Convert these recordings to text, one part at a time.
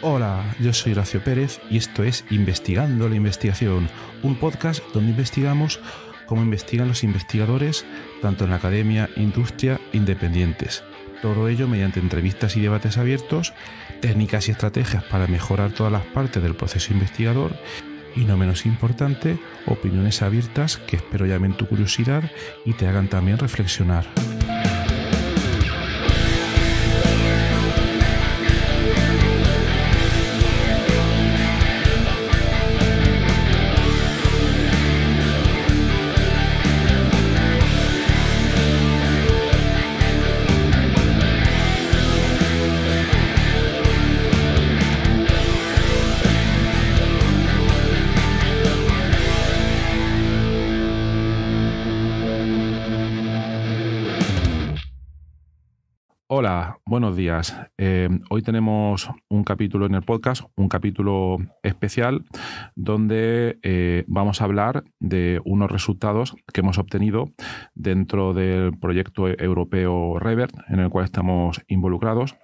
Hola, yo soy Horacio Pérez y esto es Investigando la Investigación, un podcast donde investigamos cómo investigan los investigadores, tanto en la academia, industria, independientes. Todo ello mediante entrevistas y debates abiertos, técnicas y estrategias para mejorar todas las partes del proceso investigador y, no menos importante, opiniones abiertas que espero llamen tu curiosidad y te hagan también reflexionar. días. Eh, hoy tenemos un capítulo en el podcast, un capítulo especial, donde eh, vamos a hablar de unos resultados que hemos obtenido dentro del proyecto europeo Revert, en el cual estamos involucrados.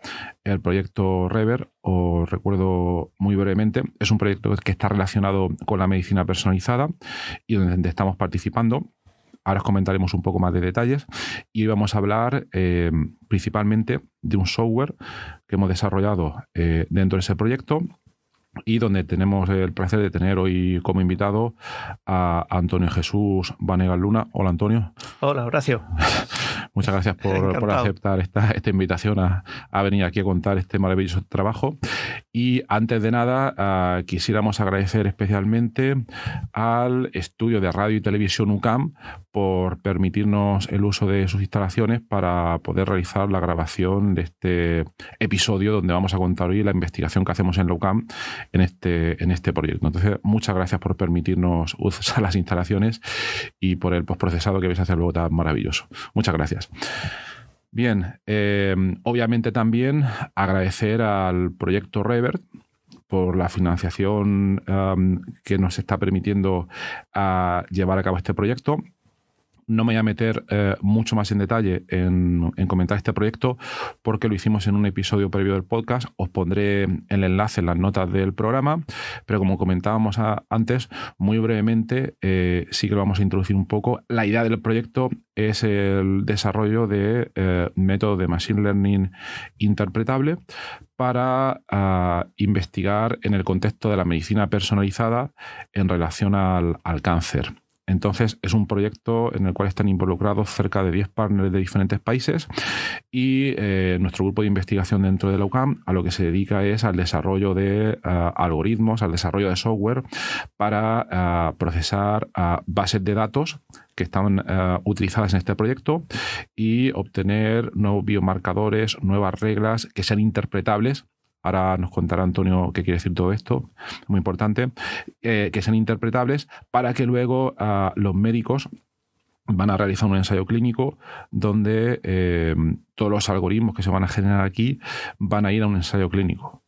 El proyecto Rever, os recuerdo muy brevemente, es un proyecto que está relacionado con la medicina personalizada y donde estamos participando Ahora os comentaremos un poco más de detalles y vamos a hablar eh, principalmente de un software que hemos desarrollado eh, dentro de ese proyecto y donde tenemos el placer de tener hoy como invitado a Antonio Jesús Vanegas Luna. Hola Antonio. Hola Horacio. Muchas gracias por, aceptar esta, invitación a, venir aquí a contar este maravilloso trabajo. Y antes de nada, ah, quisiéramos agradecer especialmente al estudio de radio y televisión UCAM por permitirnos el uso de sus instalaciones para poder realizar la grabación de este episodio donde vamos a contar hoy la investigación que hacemos en la UCAM en este, en este proyecto. Entonces, muchas gracias por permitirnos usar las instalaciones y por el postprocesado que vais a hacer luego tan maravilloso. Muchas gracias. Bien, eh, obviamente también agradecer al proyecto Revert por la financiación que nos está permitiendo ah, llevar a cabo este proyecto no me voy a meter eh, mucho más en detalle en, comentar este proyecto porque lo hicimos en un episodio previo del podcast. Os pondré el enlace en las notas del programa, pero como comentábamos antes, muy brevemente eh, sí que lo vamos a introducir un poco. La idea del proyecto es el desarrollo de eh, métodos de Machine Learning interpretable para ah, investigar en el contexto de la medicina personalizada en relación al cáncer. Entonces, es un proyecto en el cual están involucrados cerca de 10 partners de diferentes países y eh, nuestro grupo de investigación dentro de la UCAM a lo que se dedica es al desarrollo de ah, algoritmos, al desarrollo de software para ah, procesar ah, bases de datos que están utilizadas en este proyecto y obtener nuevos biomarcadores, nuevas reglas que sean interpretables ahora nos contará Antonio qué quiere decir todo esto, muy importante, eh, que sean interpretables para que luego ah, los médicos van a realizar un ensayo clínico donde eh, todos los algoritmos que se van a generar aquí van a ir a un ensayo clínico.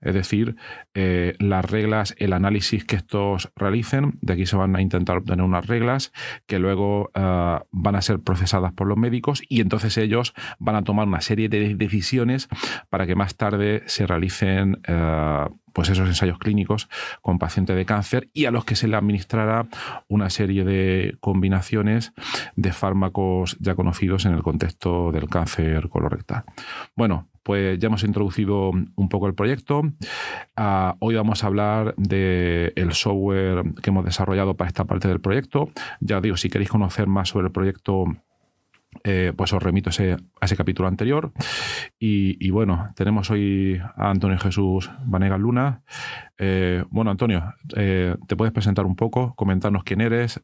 Es decir, eh, las reglas, el análisis que estos realicen, de aquí se van a intentar obtener unas reglas que luego eh, van a ser procesadas por los médicos y entonces ellos van a tomar una serie de decisiones para que más tarde se realicen eh, pues esos ensayos clínicos con pacientes de cáncer y a los que se le administrará una serie de combinaciones de fármacos ya conocidos en el contexto del cáncer colorectal. Bueno, pues ya hemos introducido un poco el proyecto. Ah, hoy vamos a hablar del software que hemos desarrollado para esta parte del proyecto. Ya digo, si queréis conocer más sobre el proyecto, eh, pues os remito a ese capítulo anterior. Y, bueno, tenemos hoy a Antonio Jesús Vanega Luna. Eh, bueno, Antonio, eh, te puedes presentar un poco, comentarnos quién eres,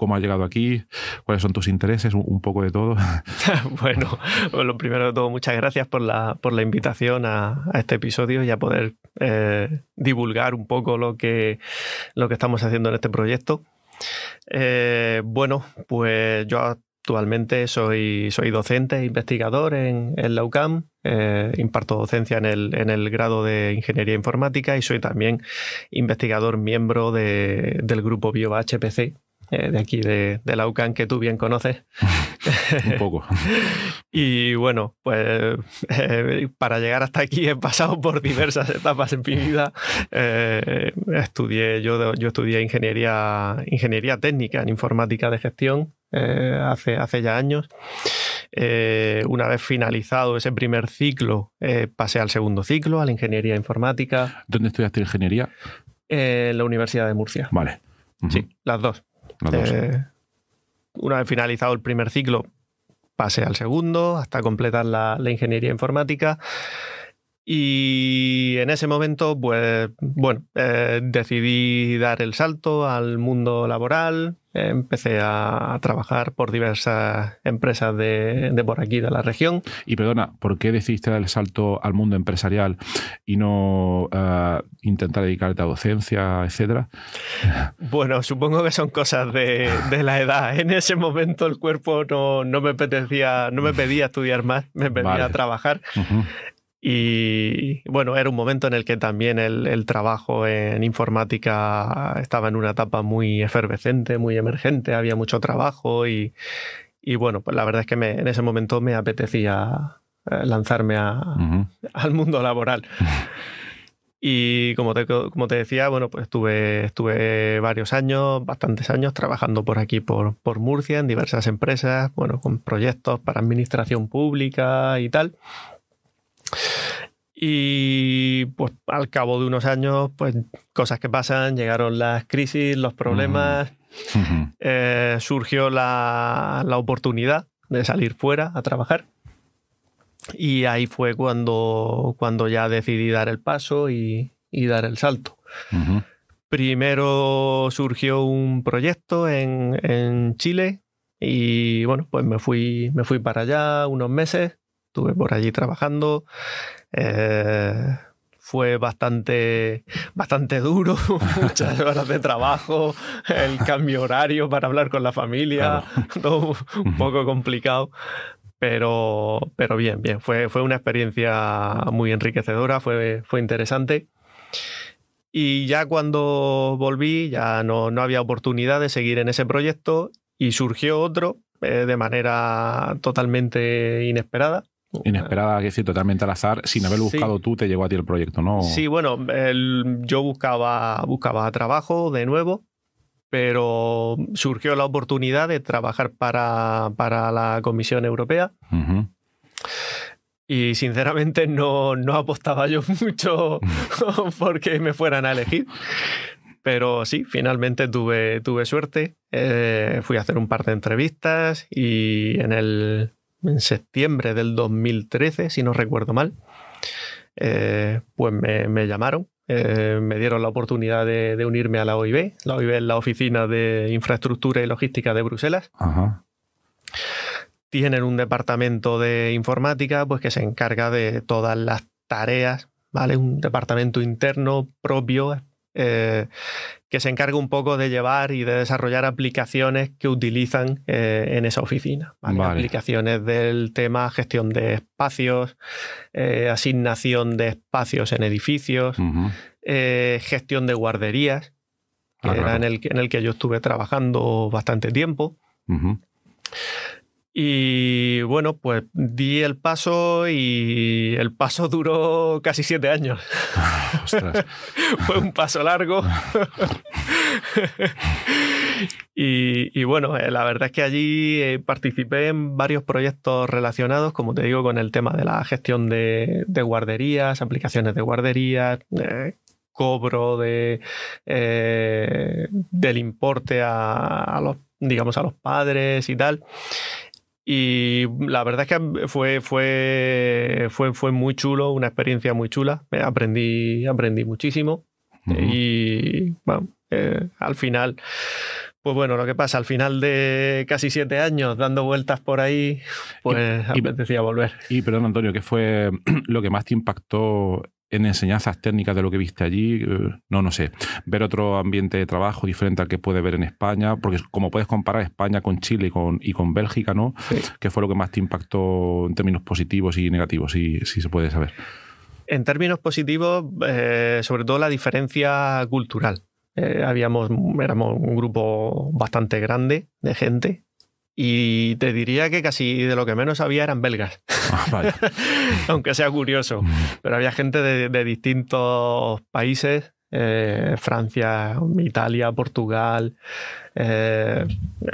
cómo has llegado aquí, cuáles son tus intereses, un poco de todo. bueno, pues lo primero de todo, muchas gracias por la, invitación a, este episodio y a poder eh, divulgar un poco lo que, lo que estamos haciendo en este proyecto. Eh, bueno, pues yo actualmente soy, soy docente e investigador en, en la UCAM, eh, imparto docencia en el, grado de Ingeniería Informática y soy también investigador miembro del grupo BioHPC, eh, de aquí, de, la UCAN, que tú bien conoces. Un poco. y bueno, pues eh, para llegar hasta aquí he pasado por diversas etapas en mi vida. Eh, estudié, yo, estudié ingeniería, ingeniería técnica en informática de gestión hace, hace ya años. una vez finalizado ese primer ciclo, pasé al segundo ciclo, a la ingeniería informática. ¿Dónde estudiaste ingeniería? en la Universidad de Murcia. Vale. Sí, las dos. Eh, una vez finalizado el primer ciclo, pase al segundo, hasta completar la, la ingeniería informática. Y en ese momento, pues bueno, eh, decidí dar el salto al mundo laboral, empecé a, trabajar por diversas empresas de, por aquí, de la región. Y perdona, ¿por qué decidiste dar el salto al mundo empresarial y no eh, intentar dedicarte a docencia, etcétera? Bueno, supongo que son cosas de, la edad. En ese momento el cuerpo no, me apetecía, no me pedía estudiar más, me pedía trabajar. Y bueno, era un momento en el que también el, trabajo en informática estaba en una etapa muy efervescente, muy emergente, había mucho trabajo y, bueno, pues la verdad es que en ese momento me apetecía eh, lanzarme al mundo laboral. Y como te, como te decía, bueno, pues estuve, estuve varios años, bastantes años, trabajando por aquí, por, por Murcia, en diversas empresas, bueno, con proyectos para administración pública y tal. Y pues al cabo de unos años, pues cosas que pasan, llegaron las crisis, los problemas, mm. eh, surgió la, oportunidad de salir fuera a trabajar. Y ahí fue cuando, cuando ya decidí dar el paso y, dar el salto. Primero surgió un proyecto en, en Chile y bueno, pues me fui, me fui para allá unos meses Estuve por allí trabajando. Eh, fue bastante, bastante duro, muchas horas de trabajo, el cambio horario para hablar con la familia, todo un poco complicado. Pero, pero bien, bien, fue, fue una experiencia muy enriquecedora, fue, fue interesante. Y ya cuando volví, ya no, había oportunidad de seguir en ese proyecto y surgió otro eh, de manera totalmente inesperada Inesperada, que decir, totalmente al azar. Sin haber buscado tú, te llegó a ti el proyecto, ¿no? Sí, bueno, yo buscaba, buscaba trabajo de nuevo, pero surgió la oportunidad de trabajar para, la Comisión Europea. Y sinceramente no, apostaba yo mucho porque me fueran a elegir. Pero sí, finalmente tuve, tuve suerte. Eh, fui a hacer un par de entrevistas y en el, en septiembre del 2013, si no recuerdo mal, eh, pues me, llamaron, eh, me dieron la oportunidad de, unirme a la OIB. La OIB es la Oficina de Infraestructura y Logística de Bruselas. Tienen un departamento de informática pues, que se encarga de todas las tareas, ¿vale? Un departamento interno propio eh, que se encarga un poco de llevar y de desarrollar aplicaciones que utilizan eh, en esa oficina. Aplicaciones del tema gestión de espacios, eh, asignación de espacios en edificios, gestión de guarderías, ah, en, el, en, el, que yo estuve trabajando bastante tiempo. Y bueno, pues di el paso y el paso duró casi siete años. Ah, Fue un paso largo. y, bueno, eh, la verdad es que allí eh, participé en varios proyectos relacionados, como te digo, con el tema de la gestión de, guarderías, aplicaciones de guarderías, eh, cobro de, del importe a, a los digamos, a los padres y tal. Y la verdad es que fue, fue, fue, fue muy chulo, una experiencia muy chula. Aprendí, aprendí muchísimo. Y eh, al final, pues bueno, lo que pasa, al final de casi siete años dando vueltas por ahí, pues apetecía volver. Y perdón, Antonio, ¿qué fue lo que más te impactó en enseñanzas técnicas de lo que viste allí, eh, no, no sé, ver otro ambiente de trabajo diferente al que puede ver en España, porque como puedes comparar España con Chile y con, y Bélgica, ¿no? ¿Qué fue lo que más te impactó en términos positivos y negativos, si, si se puede saber? En términos positivos, eh, sobre todo la diferencia cultural. Eh, habíamos, éramos un grupo bastante grande de gente, y te diría que casi de lo que menos había eran belgas. Ah, Aunque sea curioso. Mm. Pero había gente de, distintos países. Eh, Francia, Italia, Portugal, eh,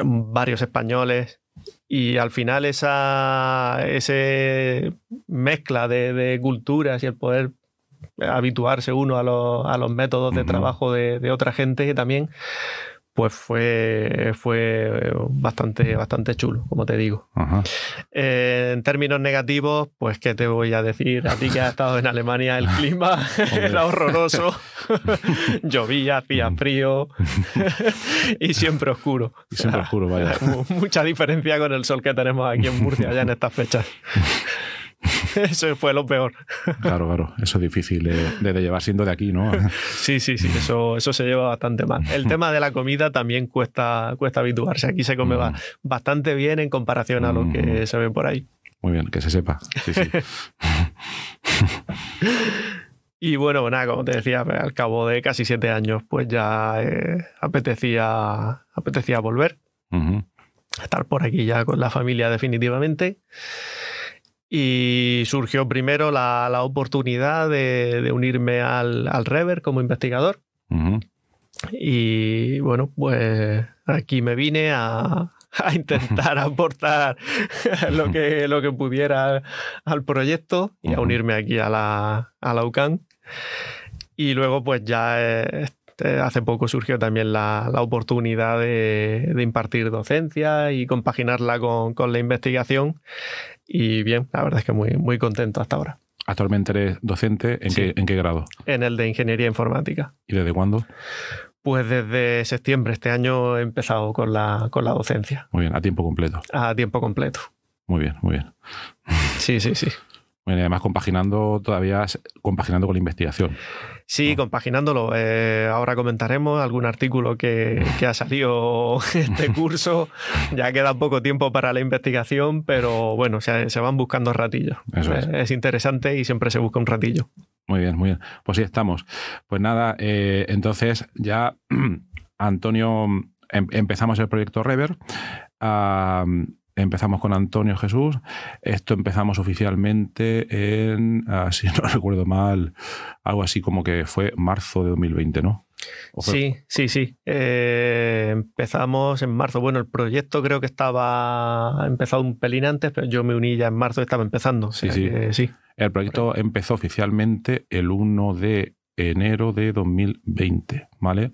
varios españoles. Y al final esa ese mezcla de, culturas y el poder habituarse uno a, los, métodos de mm. trabajo de otra gente también pues fue, fue bastante, bastante chulo, como te digo. Eh, en términos negativos, pues qué te voy a decir, a ti que has estado en Alemania, el clima era horroroso, llovía, hacía mm. frío y siempre oscuro. siempre oscuro, vaya. Mucha diferencia con el sol que tenemos aquí en Murcia ya en estas fechas. eso fue lo peor. Claro, claro, eso es difícil de, llevar siendo de aquí, ¿no? sí, sí, sí, eso, eso se lleva bastante mal. El tema de la comida también cuesta, cuesta habituarse. Aquí se come mm. bastante bien en comparación a lo que mm. se ve por ahí. Muy bien, que se sepa. Sí, sí. Y bueno, nada, como te decía, pues, al cabo de casi siete años, pues ya eh, apetecía, apetecía volver, estar por aquí ya con la familia definitivamente. Y surgió primero la, oportunidad de, unirme al, Rever como investigador. Y bueno, pues aquí me vine a, intentar aportar lo que, lo que pudiera al proyecto y a unirme aquí a la, a la UCAN. Y luego pues ya eh, este, hace poco surgió también la, la oportunidad de, impartir docencia y compaginarla con, con, la investigación. Y bien, la verdad es que muy, muy contento hasta ahora. Actualmente eres docente, ¿en, qué, ¿en qué grado? En el de Ingeniería Informática. ¿Y desde cuándo? Pues desde septiembre este año he empezado con la, con la docencia. Muy bien, a tiempo completo. A tiempo completo. Muy bien, muy bien. Sí, sí, sí. Bueno, y además compaginando todavía compaginando con la investigación. Sí, ah. compaginándolo. Eh, ahora comentaremos algún artículo que, ha salido este curso. ya queda poco tiempo para la investigación, pero bueno, se, van buscando ratillos. es. interesante y siempre se busca un ratillo. Muy bien, muy bien. Pues sí, estamos. Pues nada, eh, entonces ya Antonio, em, empezamos el proyecto Rever. Ah, empezamos con Antonio Jesús. Esto empezamos oficialmente en, ah, si no recuerdo mal, algo así como que fue marzo de 2020, ¿no? Sí, sí, sí. Eh, empezamos en marzo. Bueno, el proyecto creo que estaba empezado un pelín antes, pero yo me uní ya en marzo y estaba empezando. Sí, sí. sí. El proyecto empezó oficialmente el 1 de enero de 2020, ¿vale?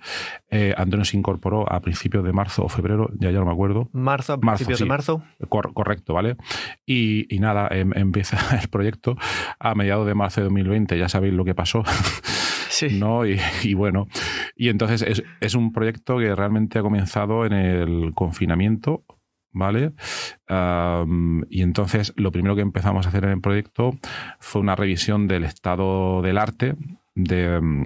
Eh, Antonio se incorporó a principios de marzo o febrero, ya, ya no me acuerdo. Marzo, a principios de marzo. correcto, ¿vale? Y, nada, em, empieza el proyecto a mediados de marzo de 2020, ya sabéis lo que pasó. Sí. ¿no? Y, bueno, y entonces es, un proyecto que realmente ha comenzado en el confinamiento, ¿vale? y entonces lo primero que empezamos a hacer en el proyecto fue una revisión del estado del arte de mm,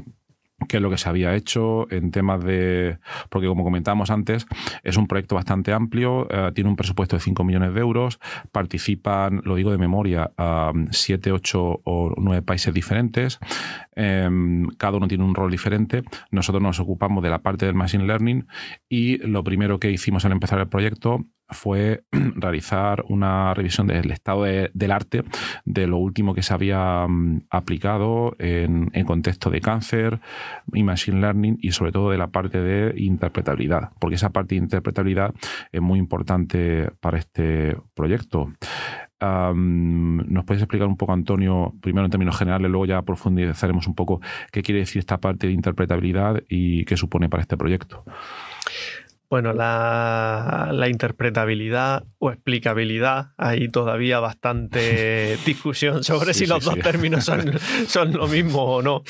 qué es lo que se había hecho en temas de... Porque como comentábamos antes, es un proyecto bastante amplio, eh, tiene un presupuesto de 5 millones de euros, participan, lo digo de memoria, a 7, mm, 8 o 9 países diferentes, em, cada uno tiene un rol diferente, nosotros nos ocupamos de la parte del Machine Learning y lo primero que hicimos al empezar el proyecto fue realizar una revisión del estado del arte de lo último que se había mm, aplicado en, contexto de cáncer y machine learning y sobre todo de la parte de interpretabilidad, porque esa parte de interpretabilidad es muy importante para este proyecto. ¿Nos puedes explicar un poco, Antonio, primero en términos generales, luego ya profundizaremos un poco qué quiere decir esta parte de interpretabilidad y qué supone para este proyecto? Bueno, la, interpretabilidad o explicabilidad, hay todavía bastante discusión sobre si los dos términos son, son, lo mismo o no.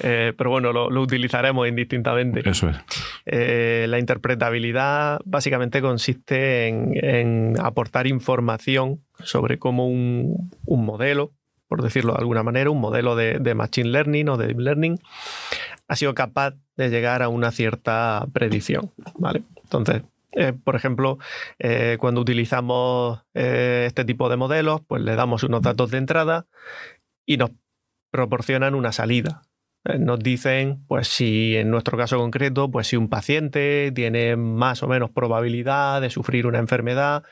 Eh, pero bueno, lo, utilizaremos indistintamente. Eso es. Eh, la interpretabilidad básicamente consiste en, aportar información sobre cómo un, un modelo por decirlo de alguna manera, un modelo de, Machine Learning o de Deep Learning, ha sido capaz de llegar a una cierta predicción. ¿vale? Entonces, eh, por ejemplo, eh, cuando utilizamos eh, este tipo de modelos, pues le damos unos datos de entrada y nos proporcionan una salida. Nos dicen, pues si en nuestro caso concreto, pues si un paciente tiene más o menos probabilidad de sufrir una enfermedad,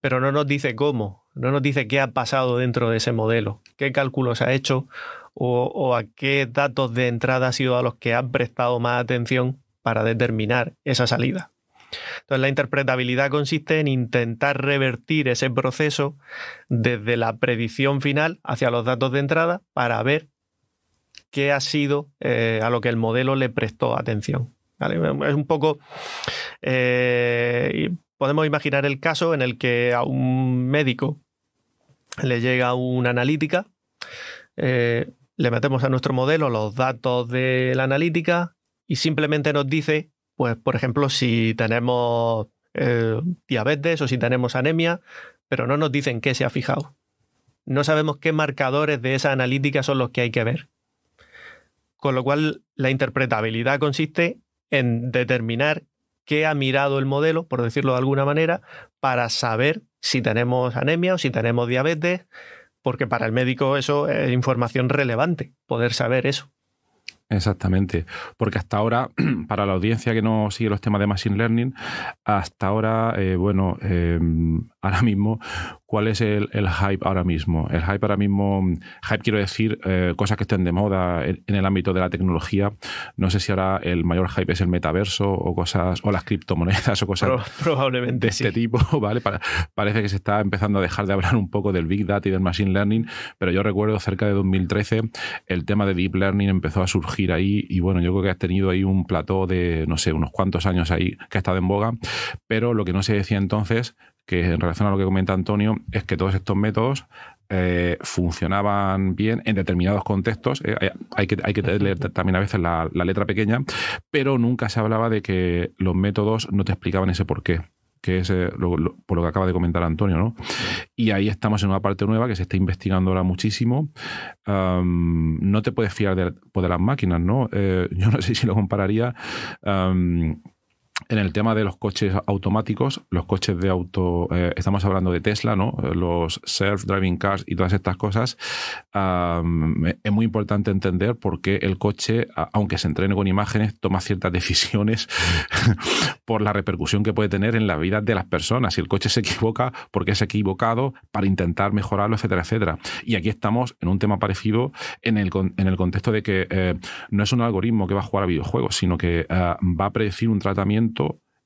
pero no nos dice cómo, no nos dice qué ha pasado dentro de ese modelo, qué cálculos ha hecho o, a qué datos de entrada ha sido a los que han prestado más atención para determinar esa salida. Entonces la interpretabilidad consiste en intentar revertir ese proceso desde la predicción final hacia los datos de entrada para ver qué ha sido eh, a lo que el modelo le prestó atención. Es un poco eh, podemos imaginar el caso en el que a un médico le llega una analítica, eh, le metemos a nuestro modelo los datos de la analítica y simplemente nos dice, pues, por ejemplo, si tenemos eh, diabetes o si tenemos anemia, pero no nos dicen qué se ha fijado. No sabemos qué marcadores de esa analítica son los que hay que ver. Con lo cual, la interpretabilidad consiste en determinar que ha mirado el modelo, por decirlo de alguna manera, para saber si tenemos anemia o si tenemos diabetes, porque para el médico eso es información relevante, poder saber eso. Exactamente, porque hasta ahora, para la audiencia que no sigue los temas de Machine Learning, hasta ahora, eh, bueno, eh, ahora mismo ¿Cuál es el, hype ahora mismo? El hype ahora mismo, hype quiero decir, eh, cosas que estén de moda en, el ámbito de la tecnología. No sé si ahora el mayor hype es el metaverso o cosas, o las criptomonedas o cosas probablemente de este tipo, ¿vale? parece que se está empezando a dejar de hablar un poco del Big Data y del Machine Learning, pero yo recuerdo cerca de 2013 el tema de Deep Learning empezó a surgir ahí y bueno, yo creo que has tenido ahí un plató de, no sé, unos cuantos años ahí que ha estado en boga, pero lo que no se decía entonces que en relación a lo que comenta Antonio, es que todos estos métodos eh, funcionaban bien en determinados contextos. Eh, hay, que, leer también a veces la, letra pequeña, pero nunca se hablaba de que los métodos no te explicaban ese por qué que es eh, por lo que acaba de comentar Antonio, ¿no? Y ahí estamos en una parte nueva que se está investigando ahora muchísimo. no te puedes fiar de, pues, las máquinas, ¿no? yo no sé si lo compararía en el tema de los coches automáticos, los coches de auto, eh, estamos hablando de Tesla, eh, Los self-driving cars y todas estas cosas, es muy importante entender por qué el coche, aunque se entrene con imágenes, toma ciertas decisiones por la repercusión que puede tener en la vida de las personas. Si el coche se equivoca, porque qué se equivocado, para intentar mejorarlo, etcétera, etcétera. Y aquí estamos en un tema parecido en el, en el contexto de que eh, no es un algoritmo que va a jugar a videojuegos, sino que va a predecir un tratamiento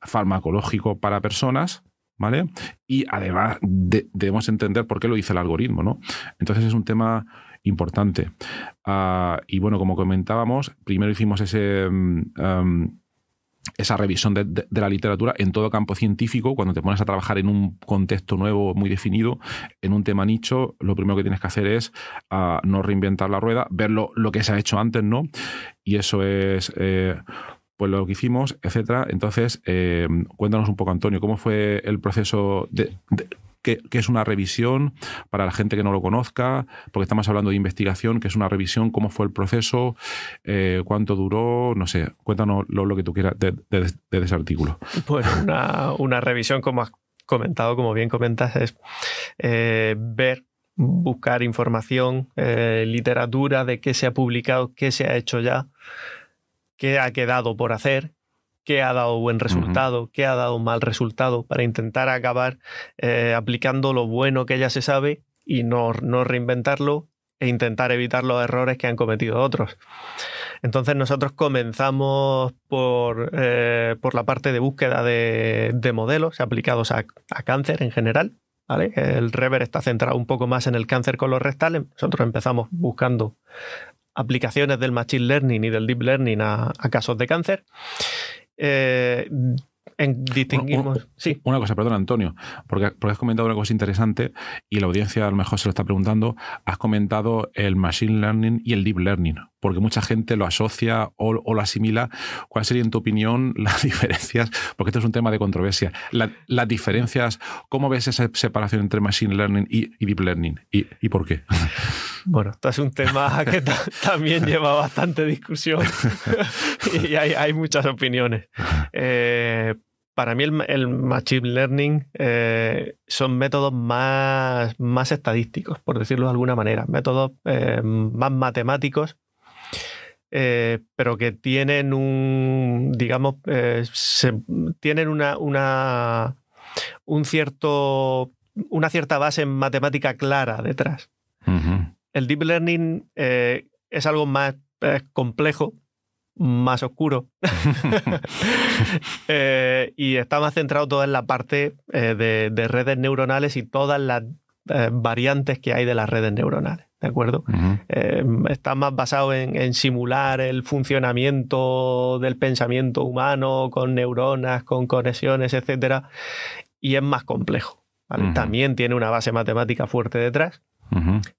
farmacológico para personas, ¿vale? Y además debemos entender por qué lo dice el algoritmo, ¿no? Entonces es un tema importante. Ah, y bueno, como comentábamos, primero hicimos ese... Mm, esa revisión de, la literatura en todo campo científico, cuando te pones a trabajar en un contexto nuevo, muy definido, en un tema nicho, lo primero que tienes que hacer es ah, no reinventar la rueda, ver lo, que se ha hecho antes, ¿no? Y eso es eh, pues lo que hicimos, etcétera. Entonces, eh, cuéntanos un poco, Antonio, ¿cómo fue el proceso de, que, es una revisión para la gente que no lo conozca, porque estamos hablando de investigación, que es una revisión, cómo fue el proceso, eh, cuánto duró, no sé, cuéntanos lo, que tú quieras de, ese artículo. Pues una, revisión, como has comentado, como bien comentas, es eh, ver buscar información, literatura de qué se ha publicado, qué se ha hecho ya, qué ha quedado por hacer, qué ha dado buen resultado, qué ha dado mal resultado, para intentar acabar eh, aplicando lo bueno que ya se sabe y no, reinventarlo e intentar evitar los errores que han cometido otros. Entonces nosotros comenzamos por, eh, la parte de búsqueda de, modelos aplicados a, cáncer en general. El Rever está centrado un poco más en el cáncer con los restales. Nosotros empezamos buscando aplicaciones del Machine Learning y del Deep Learning a, casos de cáncer. Eh, distinguimos. Una, sí. una cosa, perdón, Antonio, porque, porque, has comentado una cosa interesante y la audiencia a lo mejor se lo está preguntando. Has comentado el Machine Learning y el Deep Learning porque mucha gente lo asocia o, lo asimila. ¿Cuál sería, en tu opinión, las diferencias? Porque esto es un tema de controversia. las diferencias, ¿cómo ves esa separación entre Machine Learning y, Deep Learning? ¿Y, por qué? Bueno, esto es un tema que también lleva bastante discusión y hay, muchas opiniones. Eh, para mí el, Machine Learning eh, son métodos más, más estadísticos, por decirlo de alguna manera, métodos eh, más matemáticos eh, pero que tienen un, digamos, eh, tienen una, una, un cierto, una cierta base en matemática clara detrás. El deep learning eh, es algo más complejo, más oscuro. y está más centrado toda en la parte de, de, redes neuronales y todas las eh, variantes que hay de las redes neuronales. ¿De acuerdo? Eh, está más basado en, simular el funcionamiento del pensamiento humano con neuronas, con conexiones, etcétera, y es más complejo. También tiene una base matemática fuerte detrás,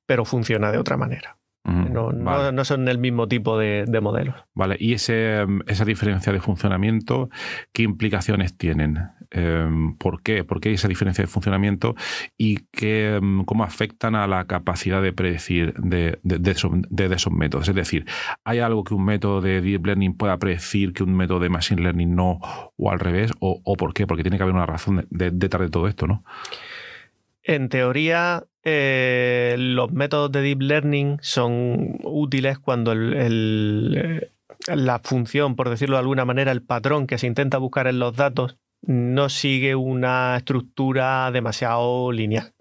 pero funciona de otra manera. No, son el mismo tipo de, modelos. Vale, y esa diferencia de funcionamiento, ¿qué implicaciones tienen? Em, ¿Por qué? ¿Por qué hay esa diferencia de funcionamiento y em, cómo afectan a la capacidad de predecir de, esos, métodos? Es decir, ¿hay algo que un método de Deep Learning pueda predecir que un método de Machine Learning no o al revés? ¿O, por qué? Porque tiene que haber una razón detrás de todo esto, ¿no? En teoría, eh, los métodos de Deep Learning son útiles cuando eh, la función, por decirlo de alguna manera, el patrón que se intenta buscar en los datos no sigue una estructura demasiado lineal.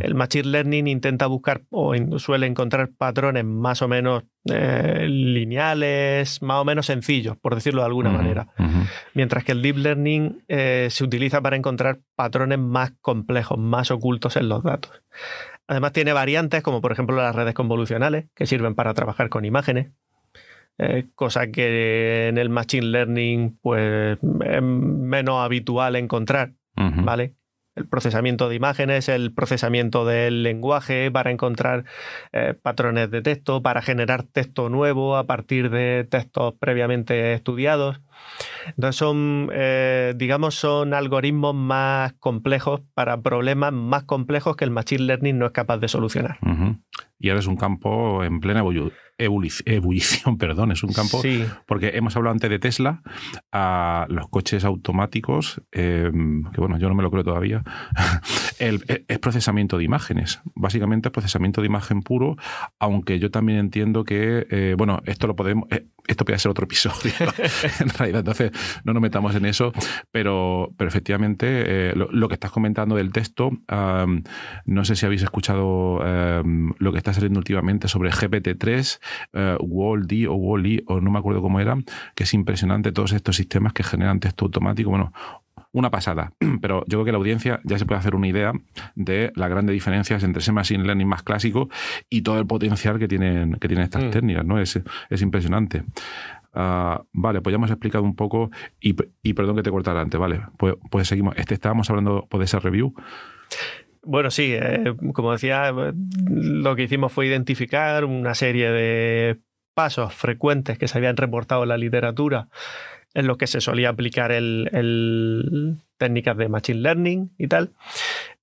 El Machine Learning intenta buscar o suele encontrar patrones más o menos eh, lineales, más o menos sencillos, por decirlo de alguna manera. Mientras que el Deep Learning eh, se utiliza para encontrar patrones más complejos, más ocultos en los datos. Además tiene variantes como por ejemplo las redes convolucionales, que sirven para trabajar con imágenes. Eh, cosa que en el Machine Learning pues, es menos habitual encontrar, ¿vale? El procesamiento de imágenes, el procesamiento del lenguaje para encontrar eh, patrones de texto, para generar texto nuevo a partir de textos previamente estudiados. Entonces son, eh, digamos, son algoritmos más complejos para problemas más complejos que el Machine Learning no es capaz de solucionar y ahora es un campo en plena ebullición, perdón, es un campo porque hemos hablado antes de Tesla, a los coches automáticos, em, que bueno, yo no me lo creo todavía, e, es procesamiento de imágenes, básicamente es procesamiento de imagen puro, aunque yo también entiendo que, eh, bueno, esto lo podemos, eh, esto puede ser otro episodio, en realidad. Entonces, no nos metamos en eso, pero, pero efectivamente, eh, lo, que estás comentando del texto, no sé si habéis escuchado em, lo que está saliendo últimamente sobre GPT-3, eh, Wall-D o Wall-E, o no me acuerdo cómo era, que es impresionante todos estos sistemas que generan texto automático. Bueno, una pasada. Pero yo creo que la audiencia ya se puede hacer una idea de las grandes diferencias entre ese machine learning más clásico y todo el potencial que tienen, que tienen estas mm. técnicas, ¿no? Es, es impresionante. Ah, vale, pues ya hemos explicado un poco y, perdón que te cortara antes, vale, pues, pues seguimos. Este, estábamos hablando de esa review. Bueno, sí, eh, como decía, lo que hicimos fue identificar una serie de pasos frecuentes que se habían reportado en la literatura en los que se solía aplicar el, técnicas de machine learning y tal.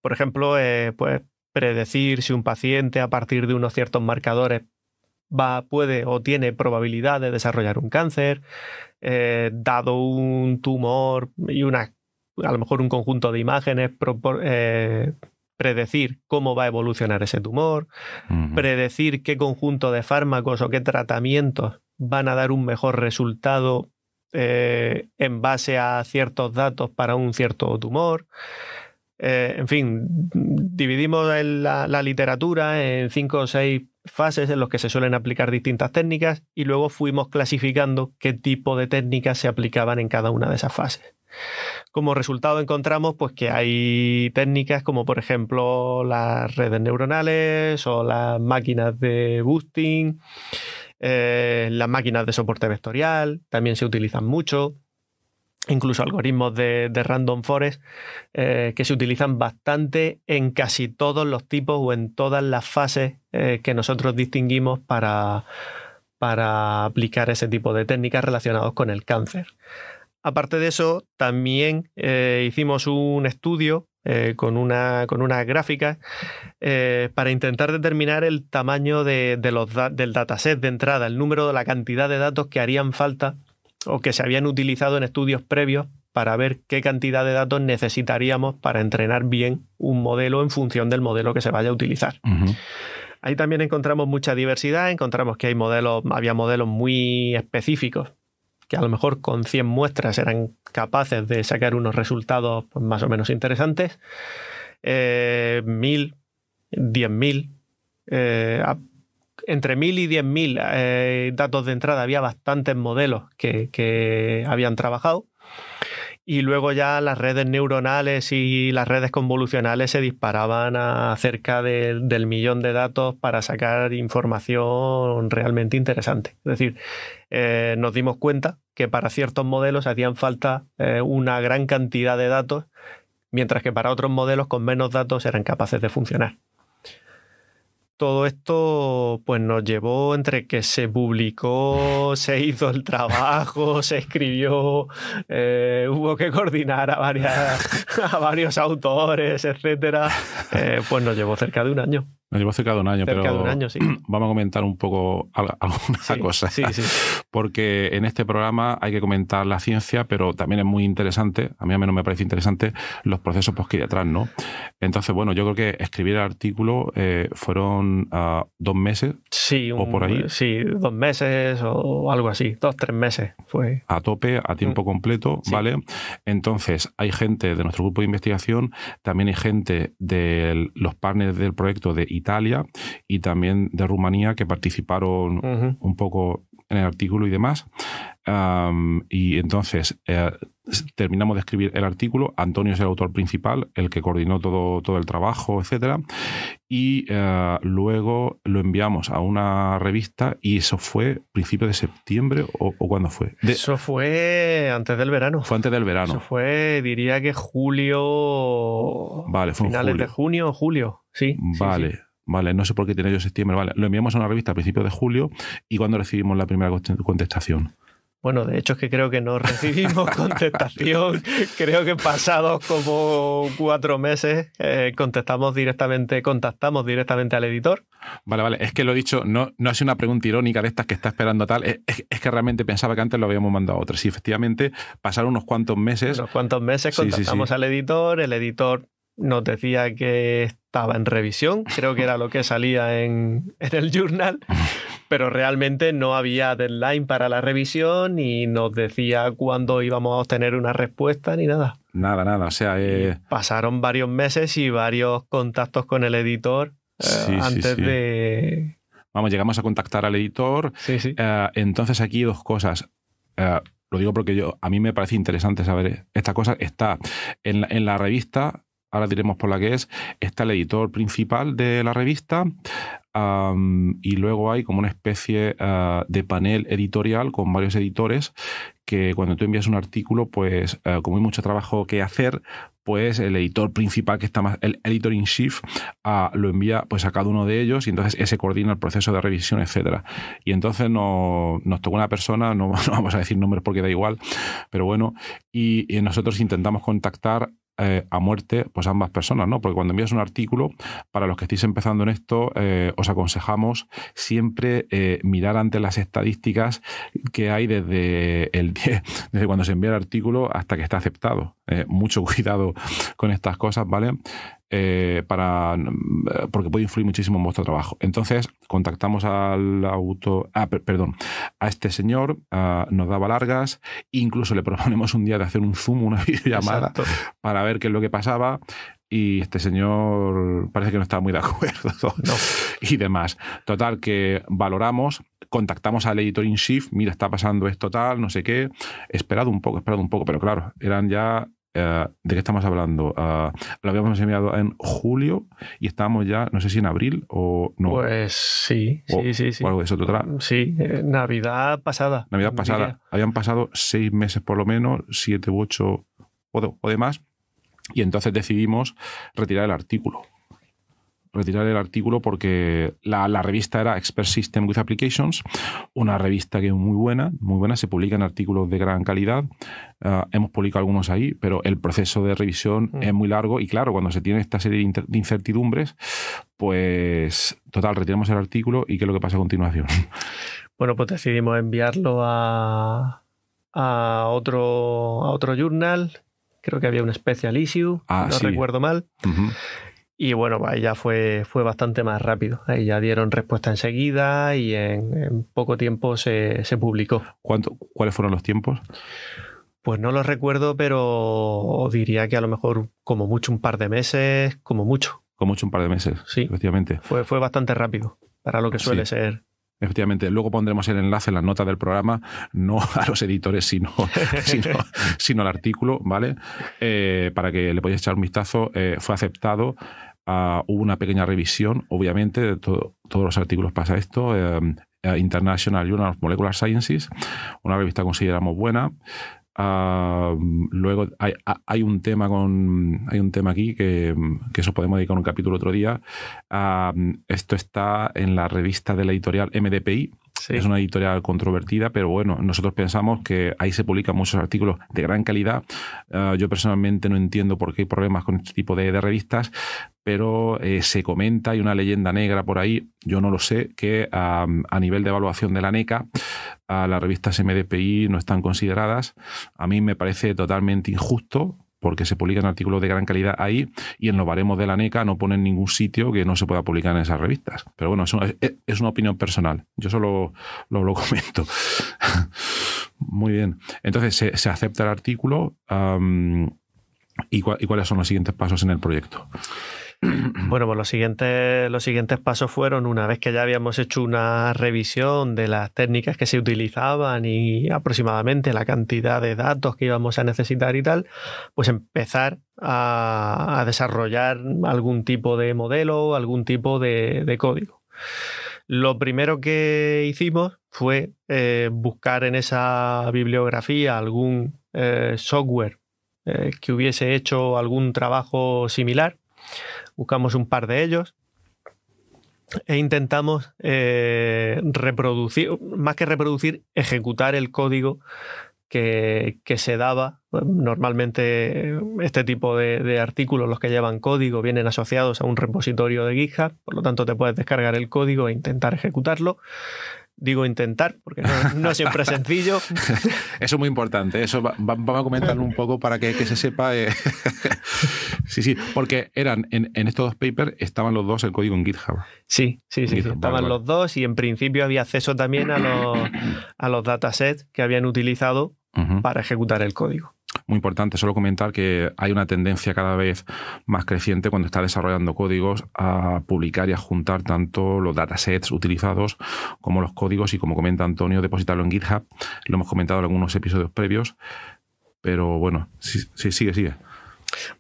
Por ejemplo, eh, pues predecir si un paciente a partir de unos ciertos marcadores va, puede o tiene probabilidad de desarrollar un cáncer, eh, dado un tumor y una, a lo mejor un conjunto de imágenes, eh, predecir cómo va a evolucionar ese tumor, predecir qué conjunto de fármacos o qué tratamientos van a dar un mejor resultado eh, en base a ciertos datos para un cierto tumor. Eh, en fin, dividimos la, literatura en cinco o seis fases en las que se suelen aplicar distintas técnicas y luego fuimos clasificando qué tipo de técnicas se aplicaban en cada una de esas fases. Como resultado encontramos pues, que hay técnicas como por ejemplo las redes neuronales o las máquinas de boosting, eh, las máquinas de soporte vectorial también se utilizan mucho. Incluso algoritmos de, random forest eh, que se utilizan bastante en casi todos los tipos o en todas las fases eh, que nosotros distinguimos para, aplicar ese tipo de técnicas relacionadas con el cáncer. Aparte de eso, también hicimos un estudio eh, con, una, con unas gráficas eh, para intentar determinar el tamaño de, los del dataset de entrada, el número, de la cantidad de datos que harían falta o que se habían utilizado en estudios previos para ver qué cantidad de datos necesitaríamos para entrenar bien un modelo en función del modelo que se vaya a utilizar. Ahí también encontramos mucha diversidad, encontramos que hay modelos, había modelos muy específicos que a lo mejor con 100 muestras eran capaces de sacar unos resultados pues, más o menos interesantes, 1000, eh, 10.000, eh, entre 1000 y 10.000 eh, datos de entrada había bastantes modelos que habían trabajado y luego ya las redes neuronales y las redes convolucionales se disparaban a cerca del millón de datos para sacar información realmente interesante. Es decir, eh, nos dimos cuenta que para ciertos modelos hacían falta eh, una gran cantidad de datos, mientras que para otros modelos con menos datos eran capaces de funcionar todo esto pues nos llevó entre que se publicó, se hizo el trabajo, se escribió, eh, hubo que coordinar a, varios autores, etcétera. Eh, pues nos llevó cerca de un año. Nos llevó cerca de un año, pero vamos a comentar un poco alguna cosas. cosa. Sí, Porque en este programa hay que comentar la ciencia, pero también es muy interesante, a mí al menos me parece interesante, los procesos pues, que hay detrás, ¿no? Entonces, bueno, yo creo que escribir el artículo eh, fueron ah, dos meses sí, o por ahí. Sí, dos meses o algo así, dos, tres meses fue. A tope, a tiempo mm. completo, ¿vale? Entonces, hay gente de nuestro grupo de investigación, también hay gente de los partners del proyecto de Italia y también de Rumanía, que participaron un poco en el artículo y demás. y entonces eh, terminamos de escribir el artículo. Antonio es el autor principal, el que coordinó todo, todo el trabajo, etcétera. Y eh, luego lo enviamos a una revista y eso fue principio de septiembre o, cuando cuándo fue. eso fue antes del verano. Fue antes del verano. Eso fue, diría que julio. Vale, finales de junio o julio, sí. Vale no sé por qué tiene yo septiembre. lo enviamos a una revista a principios de julio y cuando recibimos la primera contestación. Bueno, de hecho es que creo que no recibimos contestación. creo que pasados como cuatro meses eh, contestamos directamente, contactamos directamente al editor. Vale, vale. Es que lo he dicho, no, no ha una pregunta irónica de estas que está esperando tal. Es, que realmente pensaba que antes lo habíamos mandado a otra. Sí, efectivamente pasaron unos cuantos meses. Unos cuantos meses contactamos al editor. El editor nos decía que estaba en revisión, creo que era lo que salía en, el journal, pero realmente no había deadline para la revisión y nos decía cuándo íbamos a obtener una respuesta ni nada. Nada, nada, o sea... Eh, pasaron varios meses y varios contactos con el editor eh, antes de... Vamos, llegamos a contactar al editor. sí. Eh, entonces aquí dos cosas lo digo porque yo, a mí me parece interesante saber esta cosa. Está en en la revista, ahora diremos por la que es, está el editor principal de la revista y luego hay como una especie ah, de panel editorial con varios editores que cuando tú envías un artículo, pues ah, como hay mucho trabajo que hacer, pues el editor principal que está más, el editor in chief, ah, lo envía pues a cada uno de ellos y entonces ese coordina el proceso de revisión, etc. Y entonces nos toca una persona, no, vamos a decir nombres porque da igual, pero bueno, y nosotros intentamos contactar eh, a muerte pues ambas personas, ¿no? Porque cuando envías un artículo, para los que estéis empezando en esto, eh, os aconsejamos siempre eh, mirar ante las estadísticas que hay desde el 10, desde cuando se envía el artículo hasta que está aceptado. mucho cuidado con estas cosas, ¿vale? Eh, para, eh, porque puede influir muchísimo en vuestro trabajo. Entonces, contactamos al auto, ah, perdón, a este señor, ah, nos daba largas, incluso le proponemos un día de hacer un zoom, una videollamada, para ver qué es lo que pasaba. Y este señor parece que no estaba muy de acuerdo y demás. Total, que valoramos, contactamos al editor in chief, mira, está pasando esto tal, no sé qué, esperado un poco, esperado un poco, pero claro, eran ya eh, ¿De qué estamos hablando? Ah, lo habíamos enviado en julio y estábamos ya, no sé si en abril o no. Pues sí, sí, sí. sí. algo de eso, mm, Sí, eh, Navidad pasada. Navidad pasada. Habían pasado seis meses por lo menos, siete u ocho o, o demás. Y entonces decidimos retirar el artículo retirar el artículo porque la, revista era Expert System with Applications, una revista que es muy buena, muy buena, se publican artículos de gran calidad, eh, hemos publicado algunos ahí, pero el proceso de revisión mm. es muy largo y claro, cuando se tiene esta serie de, incertidumbres, pues total, retiramos el artículo y qué es lo que pasa a continuación. Bueno, pues decidimos enviarlo a, a, otro, a otro journal, creo que había un special issue, ah, no recuerdo mal. Y bueno, pues ya fue, fue bastante más rápido. Ahí ya dieron respuesta enseguida y en, poco tiempo se, publicó. ¿Cuánto, ¿Cuáles fueron los tiempos? Pues no los recuerdo, pero diría que a lo mejor como mucho un par de meses, como mucho. Como mucho un par de meses, sí. Efectivamente. Fue, fue bastante rápido para lo que suele ser Efectivamente, luego pondremos el enlace en las notas del programa, no a los editores, sino, sino, sino al artículo, ¿vale? Eh, para que le podáis echar un vistazo. Eh, fue aceptado hubo una pequeña revisión, obviamente, de todos los artículos pasa esto. Eh, eh, International Journal of Molecular Sciences, una revista que consideramos buena. Ah, luego hay, hay, un tema con hay un tema aquí que, eso podemos dedicar un capítulo otro día. Ah, esto está en la revista de la editorial MDPI, es una editorial controvertida, pero bueno, nosotros pensamos que ahí se publican muchos artículos de gran calidad. Ah, yo personalmente no entiendo por qué hay problemas con este tipo de, revistas, pero eh, se comenta, hay una leyenda negra por ahí, yo no lo sé, que a nivel de evaluación de la NECA, a las revistas MDPI no están consideradas. A mí me parece totalmente injusto porque se publican artículos de gran calidad ahí y en los baremos de la NECA no ponen ningún sitio que no se pueda publicar en esas revistas. Pero bueno, es una, es una opinión personal. Yo solo lo, comento. Muy bien. Entonces se, se acepta el artículo y cuáles son los siguientes pasos en el proyecto. Bueno, pues los siguientes, los siguientes pasos fueron, una vez que ya habíamos hecho una revisión de las técnicas que se utilizaban y aproximadamente la cantidad de datos que íbamos a necesitar y tal, pues empezar a, desarrollar algún tipo de modelo, algún tipo de, código. Lo primero que hicimos fue eh, buscar en esa bibliografía algún eh, software eh, que hubiese hecho algún trabajo similar buscamos un par de ellos e intentamos eh, reproducir, más que reproducir, ejecutar el código que, se daba. Normalmente eh, este tipo de, artículos, los que llevan código, vienen asociados a un repositorio de GitHub, por lo tanto te puedes descargar el código e intentar ejecutarlo. Digo intentar, porque no, es siempre es sencillo. Eso es muy importante. Eso vamos a comentarlo un poco para que, se sepa eh, Sí, sí, porque eran en, estos dos papers estaban los dos el código en GitHub. Sí, sí, sí. estaban los dos y en principio había acceso también a los, a los datasets que habían utilizado para ejecutar el código. Muy importante, solo comentar que hay una tendencia cada vez más creciente cuando está desarrollando códigos a publicar y a juntar tanto los datasets utilizados como los códigos y como comenta Antonio, depositarlo en GitHub. Lo hemos comentado en algunos episodios previos, pero bueno, sí, sí sigue, sigue.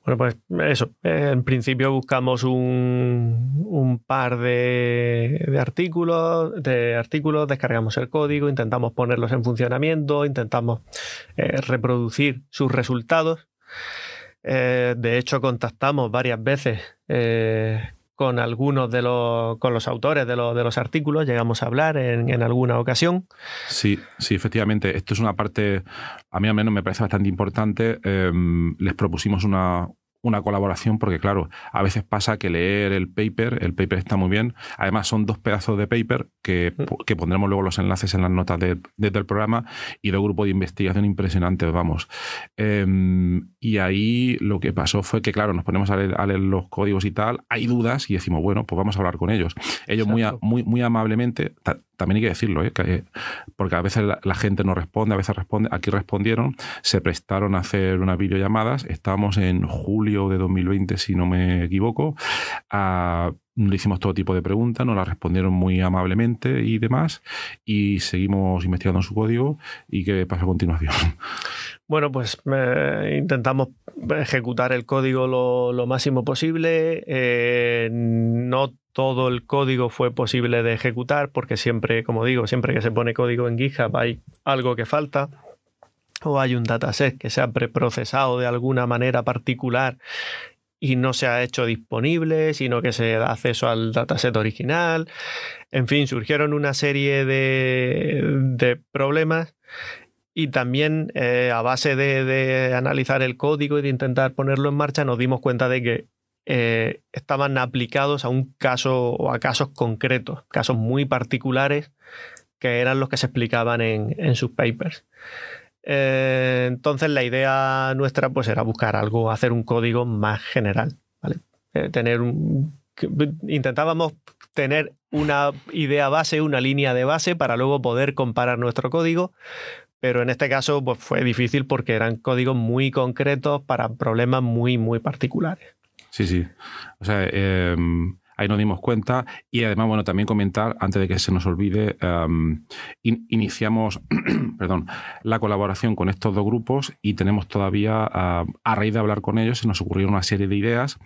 Bueno, pues eso. En principio buscamos un, par de, de, artículos, de artículos, descargamos el código, intentamos ponerlos en funcionamiento, intentamos eh, reproducir sus resultados. Eh, de hecho, contactamos varias veces eh, con algunos de los, con los autores de los, de los artículos, llegamos a hablar en, alguna ocasión. Sí, sí, efectivamente. Esto es una parte, a mí al menos me parece bastante importante. Em, les propusimos una, una colaboración, porque claro, a veces pasa que leer el paper, el paper está muy bien, además son dos pedazos de paper que, mm. pondremos luego los enlaces en las notas del programa y de grupos grupo de investigación impresionantes, vamos. Em, y ahí lo que pasó fue que, claro, nos ponemos a leer, a los códigos y tal, hay dudas y decimos, bueno, pues vamos a hablar con ellos. Ellos muy, muy, muy amablemente, también hay que decirlo, ¿eh? Eh, porque a veces la, gente no responde, a veces responde, aquí respondieron, se prestaron a hacer unas videollamadas, Estábamos en julio de 2020, si no me equivoco, le hicimos todo tipo de preguntas, nos las respondieron muy amablemente y demás, y seguimos investigando su código y qué pasa a continuación. Bueno, pues eh, intentamos ejecutar el código lo, máximo posible. Eh, no todo el código fue posible de ejecutar porque siempre, como digo, siempre que se pone código en GitHub hay algo que falta o hay un dataset que se ha preprocesado de alguna manera particular y no se ha hecho disponible, sino que se da acceso al dataset original. En fin, surgieron una serie de, de problemas y también eh, a base de, analizar el código y de intentar ponerlo en marcha, nos dimos cuenta de que eh, estaban aplicados a un caso o a casos concretos, casos muy particulares que eran los que se explicaban en, sus papers. Eh, entonces la idea nuestra pues era buscar algo, hacer un código más general, tener un, intentábamos tener una idea base, una línea de base para luego poder comparar nuestro código pero en este caso pues, fue difícil porque eran códigos muy concretos para problemas muy, muy particulares. Sí, sí. O sea, em, ahí nos dimos cuenta. Y además, bueno, también comentar, antes de que se nos olvide, em, iniciamos perdón, la colaboración con estos dos grupos y tenemos todavía, ah, a raíz de hablar con ellos, se nos ocurrieron una serie de ideas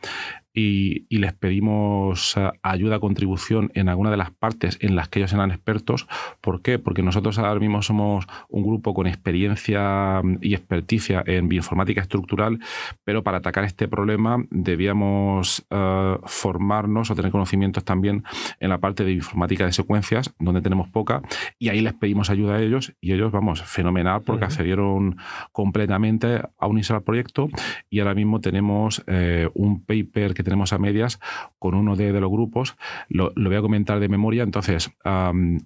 y, les pedimos eh, ayuda, contribución en alguna de las partes en las que ellos eran expertos. ¿Por qué? Porque nosotros ahora mismo somos un grupo con experiencia mm, y experticia en bioinformática estructural, pero para atacar este problema debíamos eh, formarnos o tener conocimientos también en la parte de informática de secuencias, donde tenemos poca, y ahí les pedimos ayuda a ellos y ellos, vamos, fenomenal porque accedieron completamente a unirse al proyecto y ahora mismo tenemos eh, un paper que tenemos a medias con uno de, los grupos. Lo, voy a comentar de memoria. Entonces,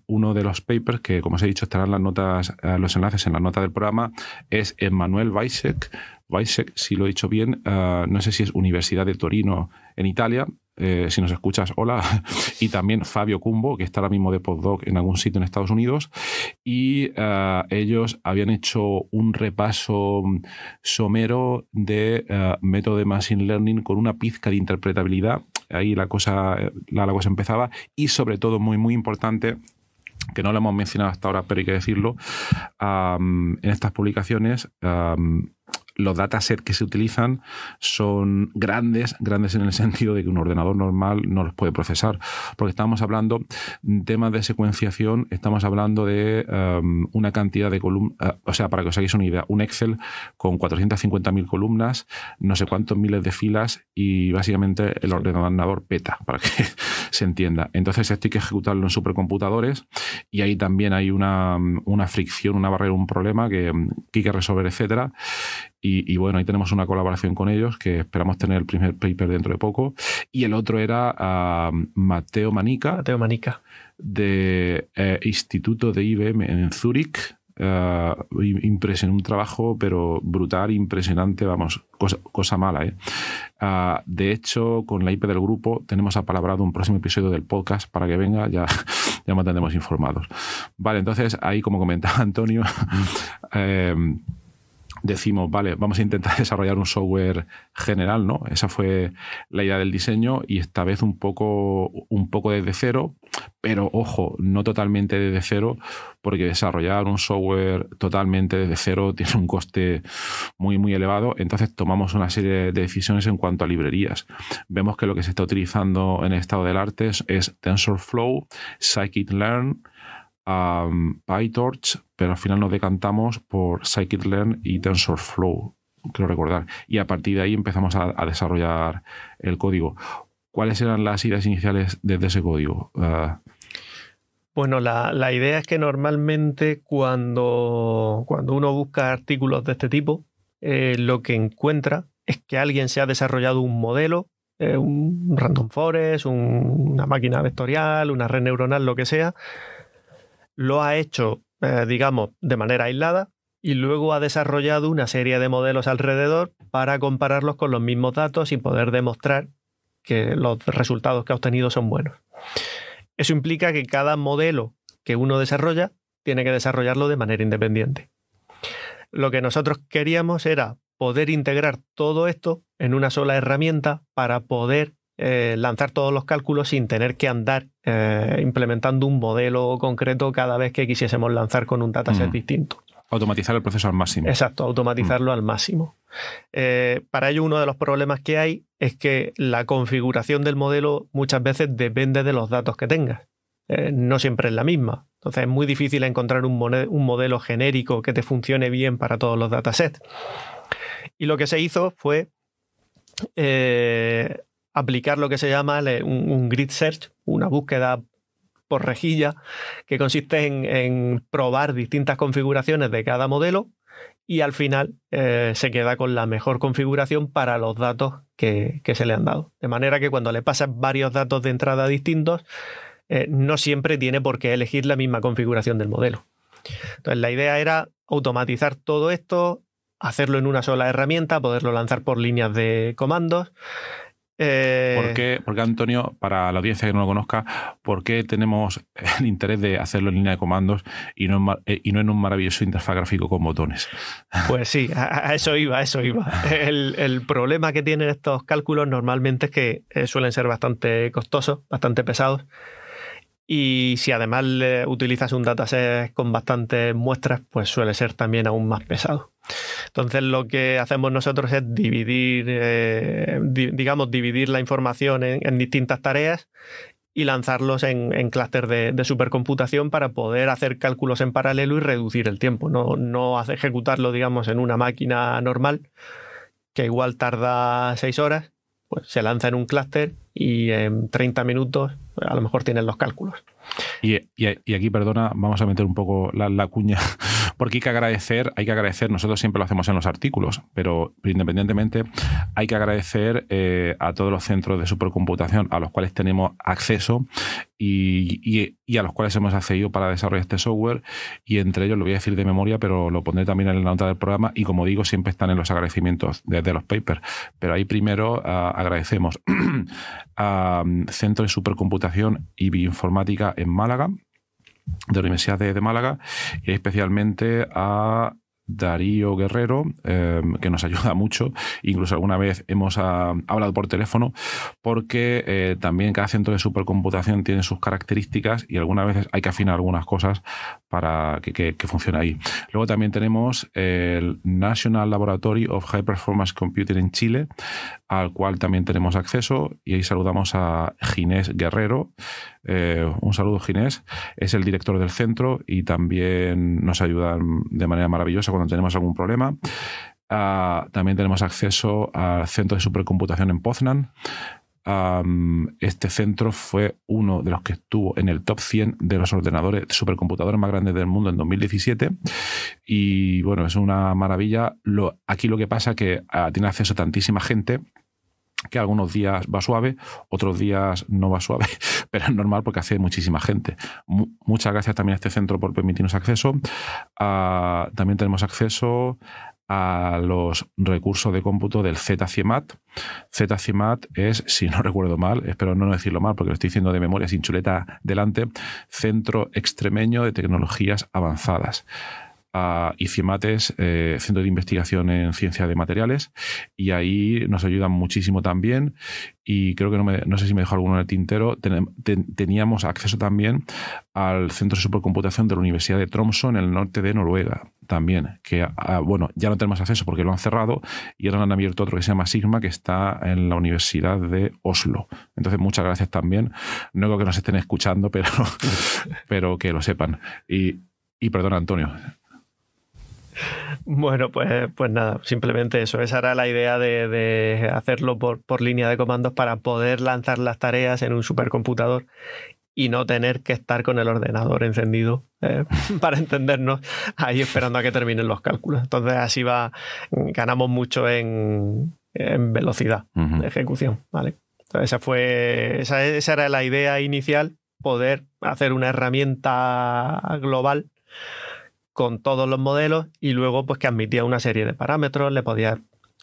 uno de los papers que, como os he dicho, estarán las notas, eh, los enlaces en la nota del programa, es Emmanuel Weissek. Weissek, si lo he dicho bien, eh, no sé si es Universidad de Torino en Italia, eh, si nos escuchas, hola. y también Fabio Cumbo, que está ahora mismo de postdoc en algún sitio en Estados Unidos. Y eh, ellos habían hecho un repaso somero de eh, método de Machine Learning con una pizca de interpretabilidad. Ahí la cosa, la, cosa empezaba. Y sobre todo, muy, muy importante, que no lo hemos mencionado hasta ahora, pero hay que decirlo, en estas publicaciones los datasets que se utilizan son grandes, grandes en el sentido de que un ordenador normal no los puede procesar, porque estamos hablando en temas de secuenciación, estamos hablando de um, una cantidad de columnas, uh, o sea, para que os hagáis una idea, un Excel con 450.000 columnas, no sé cuántos miles de filas y básicamente el ordenador peta, para que se entienda. Entonces esto hay que ejecutarlo en supercomputadores y ahí también hay una, um, fricción, una barrera, un problema que, um, hay que resolver, etcétera. Y, bueno, ahí tenemos una colaboración con ellos que esperamos tener el primer paper dentro de poco. Y el otro era ah, Mateo Manica. Mateo Manica. De eh, Instituto de IBM en Zúrich. Ah, impresionante, un trabajo pero brutal, impresionante, vamos, cosa, mala. ¿eh? Ah, de hecho, con la IP del grupo tenemos apalabrado un próximo episodio del podcast para que venga, ya, ya mantendremos informados. Vale, entonces ahí como comentaba Antonio, eh, decimos, vale, vamos a intentar desarrollar un software general, ¿no? Esa fue la idea del diseño y esta vez un poco, un poco desde cero, pero ojo, no totalmente desde cero, porque desarrollar un software totalmente desde cero tiene un coste muy, muy elevado. Entonces tomamos una serie de decisiones en cuanto a librerías. Vemos que lo que se está utilizando en el estado del arte es, es TensorFlow, Scikit-Learn, PyTorch, pero al final nos decantamos por scikit-learn y TensorFlow, quiero recordar. Y a partir de ahí empezamos a, desarrollar el código. ¿Cuáles eran las ideas iniciales desde ese código? Ah, bueno, la, idea es que normalmente cuando, cuando uno busca artículos de este tipo, eh, lo que encuentra es que alguien se ha desarrollado un modelo, eh, un random forest, una máquina vectorial, una red neuronal, lo que sea, lo ha hecho, eh, digamos, de manera aislada y luego ha desarrollado una serie de modelos alrededor para compararlos con los mismos datos y poder demostrar que los resultados que ha obtenido son buenos. Eso implica que cada modelo que uno desarrolla tiene que desarrollarlo de manera independiente. Lo que nosotros queríamos era poder integrar todo esto en una sola herramienta para poder eh, lanzar todos los cálculos sin tener que andar eh, implementando un modelo concreto cada vez que quisiésemos lanzar con un dataset distinto. Automatizar el proceso al máximo. Exacto, automatizarlo al máximo. Eh, para ello, uno de los problemas que hay es que la configuración del modelo muchas veces depende de los datos que tengas. no siempre es la misma. Entonces es muy difícil encontrar un, modelo genérico que te funcione bien para todos los datasets. Y lo que se hizo fue aplicar lo que se llama un, grid search, una búsqueda por rejilla, que consiste en, probar distintas configuraciones de cada modelo y al final eh, se queda con la mejor configuración para los datos que, se le han dado. De manera que cuando le pasan varios datos de entrada distintos, eh, no siempre tiene por qué elegir la misma configuración del modelo. Entonces la idea era automatizar todo esto, hacerlo en una sola herramienta, poderlo lanzar por líneas de comandos eh, ¿Por, qué, porque Antonio, para la audiencia que no lo conozca, por qué tenemos el interés de hacerlo en línea de comandos y no en, eh, un maravilloso interfaz gráfico con botones? Pues sí, a, eso iba, a eso iba. El, el, problema que tienen estos cálculos normalmente es que eh, suelen ser bastante costosos, bastante pesados. Y si además utilizas un dataset con bastantes muestras, pues suele ser también aún más pesado. Entonces lo que hacemos nosotros es dividir, eh, digamos, dividir la información en, distintas tareas y lanzarlos en, clúster de, supercomputación para poder hacer cálculos en paralelo y reducir el tiempo, no, no ejecutarlo, digamos, en una máquina normal, que igual tarda seis horas, pues se lanza en un clúster y en 30 minutos a lo mejor tienen los cálculos. Y, aquí, perdona, vamos a meter un poco la, cuña, porque hay que agradecer, hay que agradecer, nosotros siempre lo hacemos en los artículos, pero independientemente hay que agradecer eh, a todos los centros de supercomputación a los cuales tenemos acceso y, a los cuales hemos accedido para desarrollar este software. Y entre ellos lo voy a decir de memoria, pero lo pondré también en la nota del programa. Y como digo, siempre están en los agradecimientos desde los papers. Pero ahí primero ah, agradecemos a mm, Centro de Supercomputación y Bioinformática en Málaga, de la Universidad de, de Málaga, y especialmente a Darío Guerrero, em, que nos ayuda mucho. Incluso alguna vez hemos ah, hablado por teléfono, porque eh, también cada centro de supercomputación tiene sus características y algunas veces hay que afinar algunas cosas para que, que funcione ahí. Luego también tenemos el National Laboratory of High Performance Computing en Chile, al cual también tenemos acceso y ahí saludamos a Ginés Guerrero. Eh, un saludo, Ginés. Es el director del centro y también nos ayuda de manera maravillosa cuando tenemos algún problema. Ah, también tenemos acceso al centro de supercomputación en Poznan. este centro fue uno de los que estuvo en el top 100 de los ordenadores supercomputadores más grandes del mundo en 2017 y bueno es una maravilla lo, aquí lo que pasa que ah, tiene acceso a tantísima gente que algunos días va suave, otros días no va suave, pero es normal porque hace muchísima gente. muchas gracias también a este centro por permitirnos acceso. Ah, también tenemos acceso a los recursos de cómputo del ZCMAT. ZCMAT es, si no recuerdo mal, espero no decirlo mal porque lo estoy diciendo de memoria sin chuleta delante, Centro Extremeño de Tecnologías Avanzadas a ICIMATES, eh, Centro de Investigación en Ciencia de Materiales, y ahí nos ayudan muchísimo también. Y creo que no, sé si me dejó alguno en el tintero, teníamos acceso también al Centro de Supercomputación de la Universidad de Tromsø en el norte de Noruega también, que ah, bueno, ya no tenemos acceso porque lo han cerrado y ahora han abierto otro que se llama Sigma, que está en la Universidad de Oslo. Entonces, muchas gracias también. No creo que nos estén escuchando, pero, pero que lo sepan. Y, perdón Antonio, bueno, pues, pues nada, simplemente eso. Esa era la idea de, hacerlo por, línea de comandos para poder lanzar las tareas en un supercomputador y no tener que estar con el ordenador encendido eh, para entendernos ahí esperando a que terminen los cálculos. Entonces así va, ganamos mucho en, velocidad de ejecución. Entonces esa, fue, esa era la idea inicial, poder hacer una herramienta global con todos los modelos y luego pues que admitía una serie de parámetros, le podías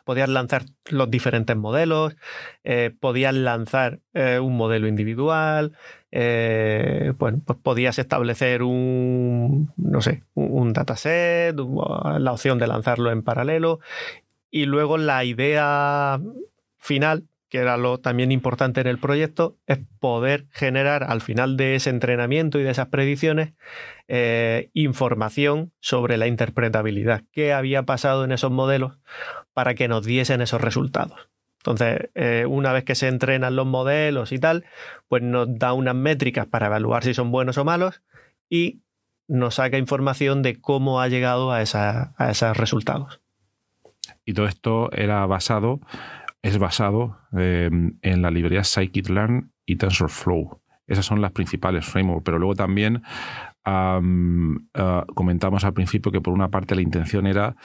podías lanzar los diferentes modelos, eh, podías lanzar eh, un modelo individual, eh, pues podías establecer un, no sé, un, un dataset, la opción de lanzarlo en paralelo y luego la idea final que era lo también importante en el proyecto, es poder generar al final de ese entrenamiento y de esas predicciones eh, información sobre la interpretabilidad, qué había pasado en esos modelos para que nos diesen esos resultados. Entonces, eh, una vez que se entrenan los modelos y tal, pues nos da unas métricas para evaluar si son buenos o malos y nos saca información de cómo ha llegado a, a esos resultados. Y todo esto era basado es basado eh, en la librería scikit-learn y TensorFlow. Esas son las principales frameworks, pero luego también ah, comentamos al principio que por una parte la intención era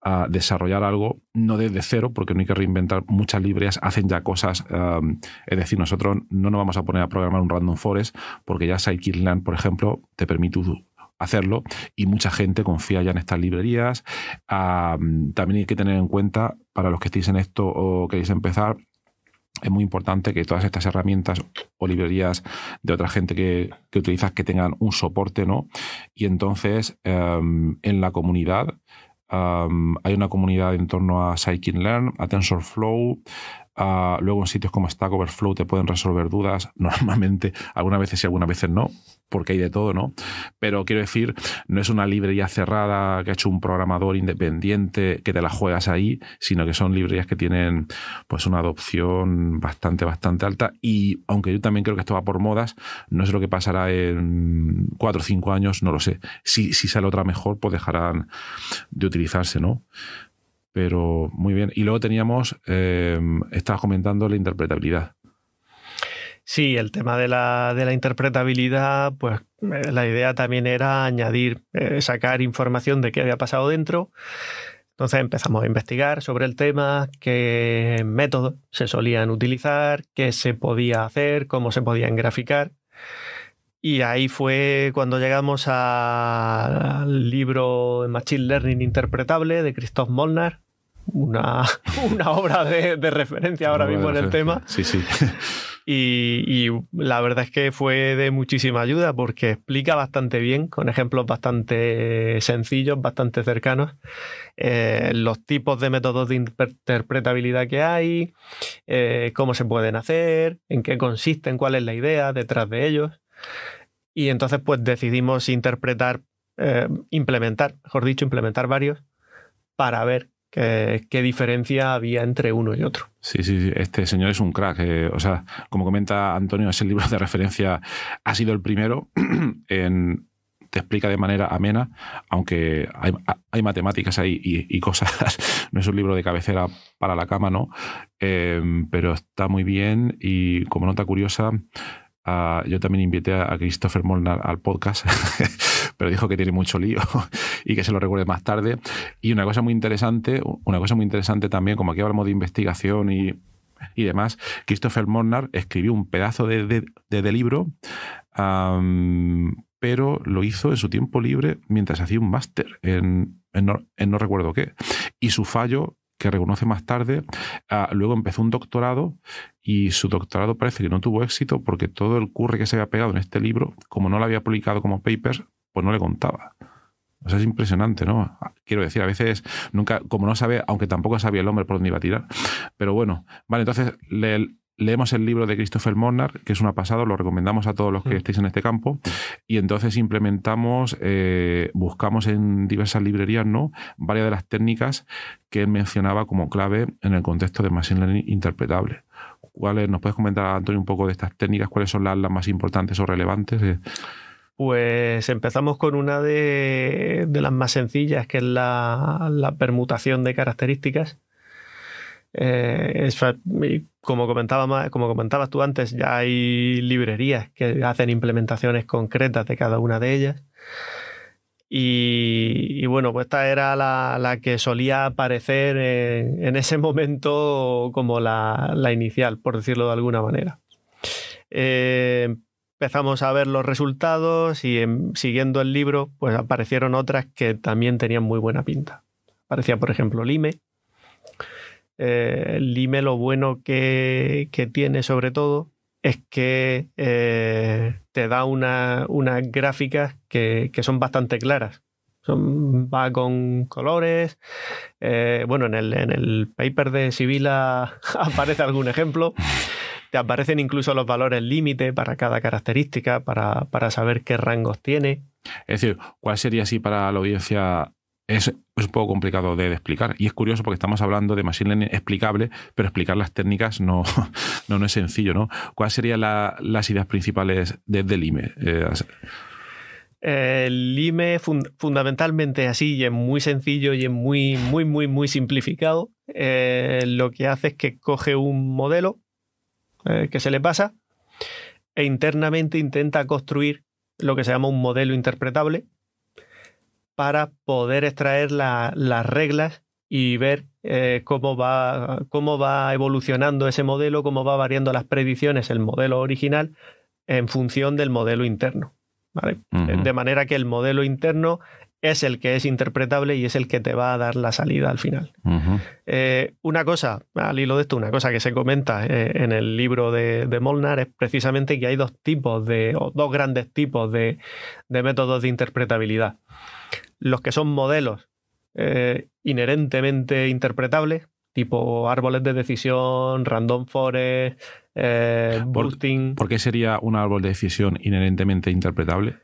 ah, desarrollar algo no desde cero, porque no hay que reinventar, muchas librerías hacen ya cosas, es decir, nosotros no nos vamos a poner a programar un random forest, porque ya scikit-learn, por ejemplo, te permite hacerlo y mucha gente confía ya en estas librerías. también hay que tener en cuenta para los que estéis en esto o queréis empezar, es muy importante que todas estas herramientas o librerías de otra gente que, utilizas que tengan un soporte, ¿no? Y entonces em, en la comunidad em, hay una comunidad en torno a Scikit-Learn, a TensorFlow, Ah, luego en sitios como Stack Overflow te pueden resolver dudas, normalmente, algunas veces y algunas veces no, porque hay de todo, ¿no? Pero quiero decir, no es una librería cerrada que ha hecho un programador independiente que te la juegas ahí, sino que son librerías que tienen pues una adopción bastante, bastante alta. Y aunque yo también creo que esto va por modas, no sé lo que pasará en cuatro o cinco años, no lo sé. Si, si sale otra mejor, pues dejarán de utilizarse, ¿no? Pero muy bien. Y luego teníamos, eh, estabas comentando la interpretabilidad. Sí, el tema de la, interpretabilidad, pues eh, la idea también era añadir, eh, sacar información de qué había pasado dentro. Entonces empezamos a investigar sobre el tema, qué métodos se solían utilizar, qué se podía hacer, cómo se podían graficar. Y ahí fue cuando llegamos al libro Machine Learning Interpretable de Christoph Molnar, una, obra de, referencia ahora mismo en el tema. Sí, sí. Y, la verdad es que fue de muchísima ayuda porque explica bastante bien, con ejemplos bastante sencillos, bastante cercanos, eh, los tipos de métodos de interpretabilidad que hay, eh, cómo se pueden hacer, en qué consisten, cuál es la idea detrás de ellos. Y entonces pues decidimos interpretar, eh, implementar, mejor dicho, implementar varios para ver qué, diferencia había entre uno y otro. Sí, sí, este señor es un crack. Eh. o sea, como comenta Antonio, ese libro de referencia ha sido el primero en, te explica de manera amena, aunque hay, matemáticas ahí y, cosas. No es un libro de cabecera para la cama, ¿no? Eh, pero está muy bien y como nota curiosa, yo también invité a Christopher Molnar al podcast, pero dijo que tiene mucho lío y que se lo recuerde más tarde. Y una cosa muy interesante, una cosa muy interesante también, como aquí hablamos de investigación y, demás, Christopher Molnar escribió un pedazo de, de, libro, pero lo hizo en su tiempo libre mientras hacía un máster en, no, recuerdo qué. Y su fallo que reconoce más tarde, ah, luego empezó un doctorado y su doctorado parece que no tuvo éxito porque todo el curre que se había pegado en este libro, como no lo había publicado como papers, pues no le contaba. O sea, es impresionante, ¿no? Quiero decir, a veces nunca, como no sabe, aunque tampoco sabía el hombre por dónde iba a tirar. Pero bueno, vale, entonces leemos el libro de Christopher Monnard, que es una pasada, lo recomendamos a todos los que mm. estéis en este campo, mm. y entonces implementamos, eh, buscamos en diversas librerías, ¿no? Varias de las técnicas que él mencionaba como clave en el contexto de Machine Learning interpretable. ¿Nos puedes comentar, Antonio, un poco de estas técnicas? ¿Cuáles son las, más importantes o relevantes? Eh, pues empezamos con una de, las más sencillas, que es la, permutación de características. Eh, como, como comentabas tú antes, ya hay librerías que hacen implementaciones concretas de cada una de ellas. Y, bueno, pues esta era la, que solía aparecer en, ese momento como la, inicial, por decirlo de alguna manera. Eh, empezamos a ver los resultados y siguiendo el libro, pues aparecieron otras que también tenían muy buena pinta. Aparecía, por ejemplo, Lime. Eh, Lime lo bueno que tiene sobre todo es que eh, te da unas gráficas que, son bastante claras. Son, va con colores. Eh, bueno, en el, paper de Sibila aparece algún ejemplo. Te aparecen incluso los valores límite para cada característica, para, para saber qué rangos tiene. Es decir, ¿cuál sería así para la audiencia es, un poco complicado de, explicar. Y es curioso porque estamos hablando de Machine Learning explicable, pero explicar las técnicas no, no, es sencillo, ¿no? ¿Cuáles serían las ideas principales desde e? eh, el IME? el IME fundamentalmente así y es muy sencillo y es muy, muy, muy, muy simplificado. Eh, lo que hace es que coge un modelo eh, que se le pasa e internamente intenta construir lo que se llama un modelo interpretable, para poder extraer las reglas y ver eh, cómo, va, cómo va evolucionando ese modelo, cómo va variando las predicciones, el modelo original, en función del modelo interno. Eh, de manera que el modelo interno es el que es interpretable y es el que te va a dar la salida al final. Eh, una cosa, al hilo de esto, una cosa que se comenta en el libro de, Molnar es precisamente que hay dos tipos de, o dos grandes tipos de métodos de interpretabilidad. Los que son modelos eh, inherentemente interpretables, tipo árboles de decisión, random forest, eh, boosting. ¿Por qué sería un árbol de decisión inherentemente interpretable?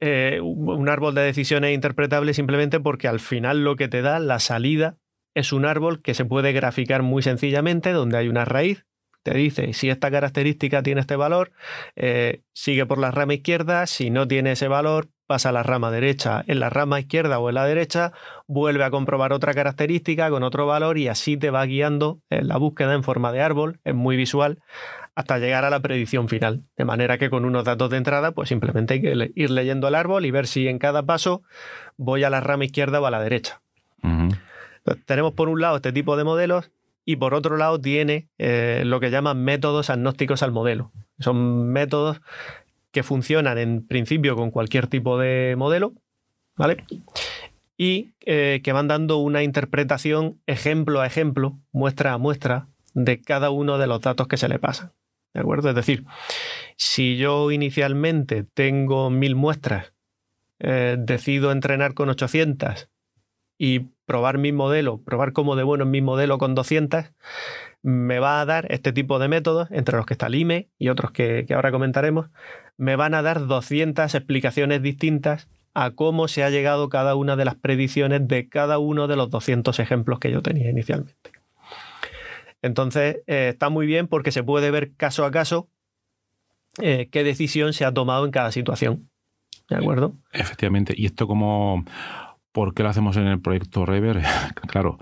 Eh, un árbol de decisión es interpretable simplemente porque al final lo que te da la salida es un árbol que se puede graficar muy sencillamente, donde hay una raíz. Te dice si esta característica tiene este valor, eh, sigue por la rama izquierda. Si no tiene ese valor, pasa a la rama derecha, en la rama izquierda o en la derecha, vuelve a comprobar otra característica con otro valor y así te va guiando en la búsqueda en forma de árbol, es muy visual, hasta llegar a la predicción final. De manera que con unos datos de entrada, pues simplemente hay que ir leyendo el árbol y ver si en cada paso voy a la rama izquierda o a la derecha. tenemos por un lado este tipo de modelos y por otro lado tiene eh, lo que llaman métodos agnósticos al modelo. Son métodos que funcionan en principio con cualquier tipo de modelo, ¿vale? Y eh, que van dando una interpretación ejemplo a ejemplo, muestra a muestra, de cada uno de los datos que se le pasan. ¿De acuerdo? Es decir, si yo inicialmente tengo mil muestras, eh, decido entrenar con 800 y probar mi modelo, probar cómo de bueno es mi modelo con 200, me va a dar este tipo de métodos, entre los que está el IME y otros que, ahora comentaremos, me van a dar 200 explicaciones distintas a cómo se ha llegado cada una de las predicciones de cada uno de los 200 ejemplos que yo tenía inicialmente. Entonces, eh, está muy bien porque se puede ver caso a caso eh, qué decisión se ha tomado en cada situación. ¿De acuerdo? Efectivamente. Y esto como, ¿por qué lo hacemos en el proyecto Rever? claro,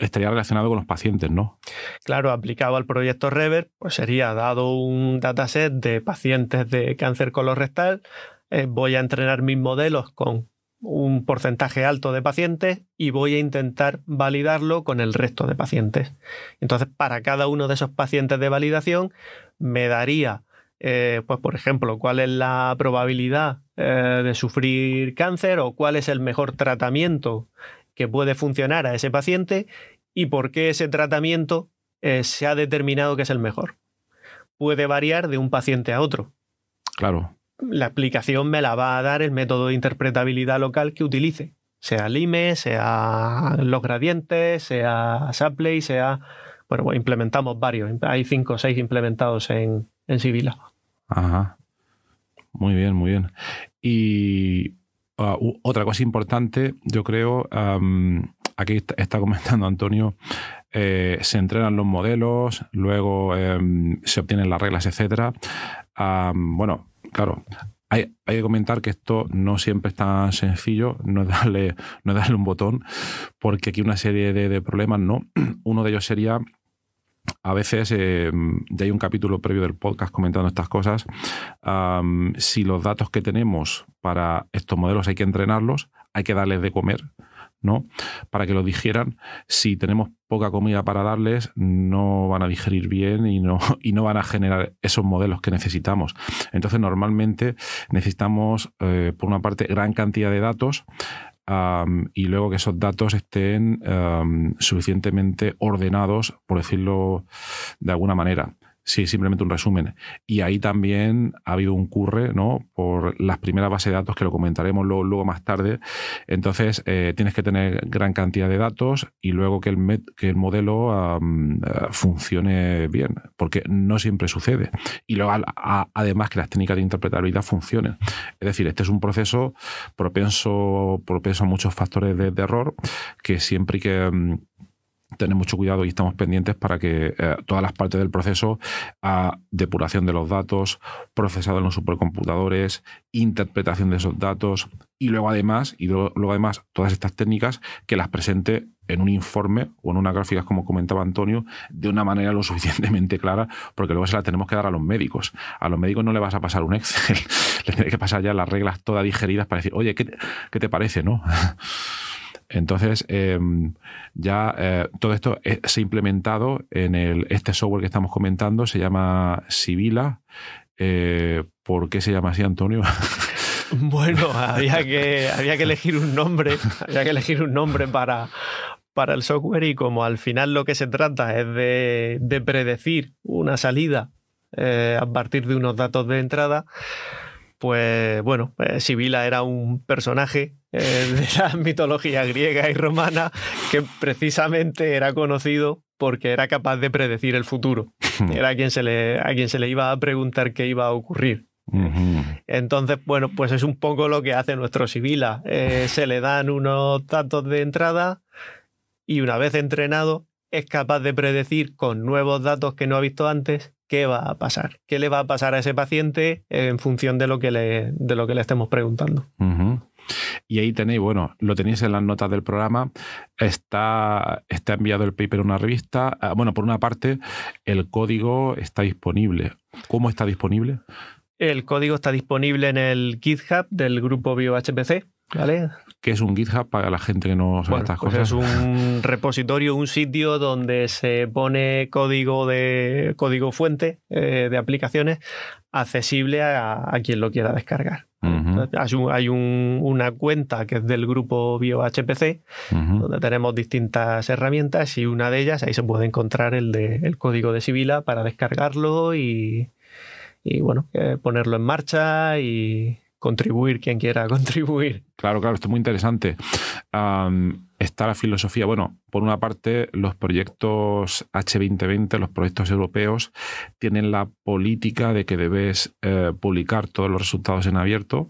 estaría relacionado con los pacientes, ¿no? Claro, aplicado al proyecto Rever, pues sería dado un dataset de pacientes de cáncer colorectal, eh, voy a entrenar mis modelos con un porcentaje alto de pacientes y voy a intentar validarlo con el resto de pacientes. Entonces, para cada uno de esos pacientes de validación, me daría, eh, pues, por ejemplo, cuál es la probabilidad eh, de sufrir cáncer o cuál es el mejor tratamiento que puede funcionar a ese paciente y por qué ese tratamiento eh, se ha determinado que es el mejor. Puede variar de un paciente a otro. Claro. La explicación me la va a dar el método de interpretabilidad local que utilice, sea LIME, sea los gradientes, sea Sapley, sea... Bueno, pues implementamos varios. Hay cinco o seis implementados en, en Sibila. Ajá. Muy bien, muy bien. Y Ah, otra cosa importante, yo creo, aquí está, comentando Antonio, eh, se entrenan los modelos, luego em, se obtienen las reglas, etc. bueno, claro, hay, que comentar que esto no siempre es tan sencillo, no es darle, no darle un botón, porque aquí una serie de, de problemas, ¿no? Uno de ellos sería a veces, eh, ya hay un capítulo previo del podcast comentando estas cosas, si los datos que tenemos para estos modelos hay que entrenarlos, hay que darles de comer. ¿no? Para que lo digieran. Si tenemos poca comida para darles, no van a digerir bien y no, y no van a generar esos modelos que necesitamos. Entonces, normalmente necesitamos, eh, por una parte, gran cantidad de datos y luego que esos datos estén suficientemente ordenados, por decirlo de alguna manera. Sí, simplemente un resumen. Y ahí también ha habido un curre ¿no? por las primeras bases de datos que lo comentaremos luego, más tarde. Entonces, eh, tienes que tener gran cantidad de datos y luego que el, que el modelo funcione bien, porque no siempre sucede. Y luego, además, que las técnicas de interpretabilidad funcionen. Es decir, este es un proceso propenso, propenso a muchos factores de, error que siempre que... Mm, tener mucho cuidado y estamos pendientes para que eh, todas las partes del proceso, a depuración de los datos, procesado en los supercomputadores, interpretación de esos datos y luego además, y luego, además todas estas técnicas que las presente en un informe o en una gráfica, como comentaba Antonio, de una manera lo suficientemente clara, porque luego se la tenemos que dar a los médicos. A los médicos no le vas a pasar un Excel, le tienes que pasar ya las reglas todas digeridas para decir, oye, ¿qué, qué te parece? ¿No? Entonces, eh, ya eh, todo esto se ha implementado en este software que estamos comentando, se llama Sibila. Eh, ¿Por qué se llama así, Antonio? bueno, había que, elegir un nombre, había que elegir un nombre para, el software y como al final lo que se trata es de, predecir una salida a partir de unos datos de entrada, pues bueno, Sibila era un personaje eh, de la mitología griega y romana, que precisamente era conocido porque era capaz de predecir el futuro. Era a quien se le, iba a preguntar qué iba a ocurrir. Entonces, bueno, pues es un poco lo que hace nuestro Sibila. Eh, se le dan unos datos de entrada y una vez entrenado es capaz de predecir con nuevos datos que no ha visto antes qué va a pasar, qué le va a pasar a ese paciente en función de lo que le, estemos preguntando. Y ahí tenéis, bueno, lo tenéis en las notas del programa. Está, está enviado el paper a una revista. Ah, bueno, por una parte, el código está disponible. ¿Cómo está disponible? El código está disponible en el GitHub del grupo BioHPC, ¿vale? ¿Qué es un GitHub para la gente que no sabe estas pues cosas? Es un repositorio, un sitio donde se pone código de código fuente eh, de aplicaciones accesible a, quien lo quiera descargar. Hay, una cuenta que es del grupo BioHPC, donde tenemos distintas herramientas y una de ellas, ahí se puede encontrar el, de, el código de Sibila para descargarlo y, bueno, eh, ponerlo en marcha y, contribuir quien quiera contribuir. Claro, claro, esto es muy interesante. está la filosofía, bueno, por una parte, los proyectos H2020, los proyectos europeos, tienen la política de que debes eh, publicar todos los resultados en abierto.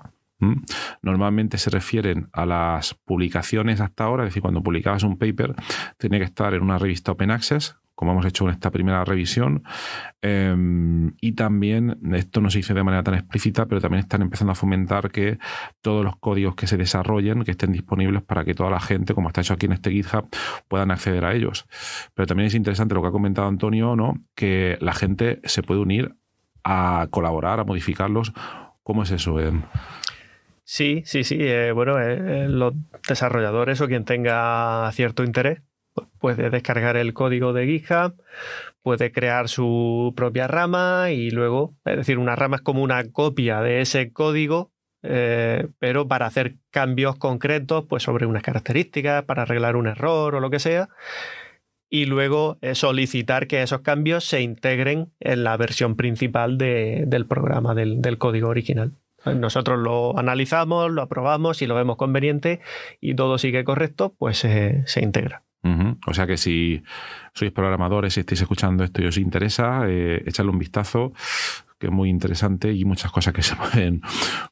Normalmente se refieren a las publicaciones hasta ahora, es decir, cuando publicabas un paper, tiene que estar en una revista Open Access, como hemos hecho en esta primera revisión. Em, y también, esto no se dice de manera tan explícita, pero también están empezando a fomentar que todos los códigos que se desarrollen, que estén disponibles para que toda la gente, como está hecho aquí en este GitHub, puedan acceder a ellos. Pero también es interesante lo que ha comentado Antonio, ¿no? que la gente se puede unir a colaborar, a modificarlos. ¿Cómo es eso, Sí, sí, sí. Eh, bueno, eh, eh, los desarrolladores o quien tenga cierto interés puede descargar el código de GitHub, puede crear su propia rama y luego, es decir, una rama es como una copia de ese código, eh, pero para hacer cambios concretos, pues sobre unas características, para arreglar un error o lo que sea, y luego solicitar que esos cambios se integren en la versión principal del programa, del código original. Nosotros lo analizamos, lo aprobamos, y lo vemos conveniente y todo sigue correcto, pues eh, se integra. O sea que si sois programadores, si estáis escuchando esto y os interesa, eh, un vistazo, que es muy interesante y muchas cosas que se pueden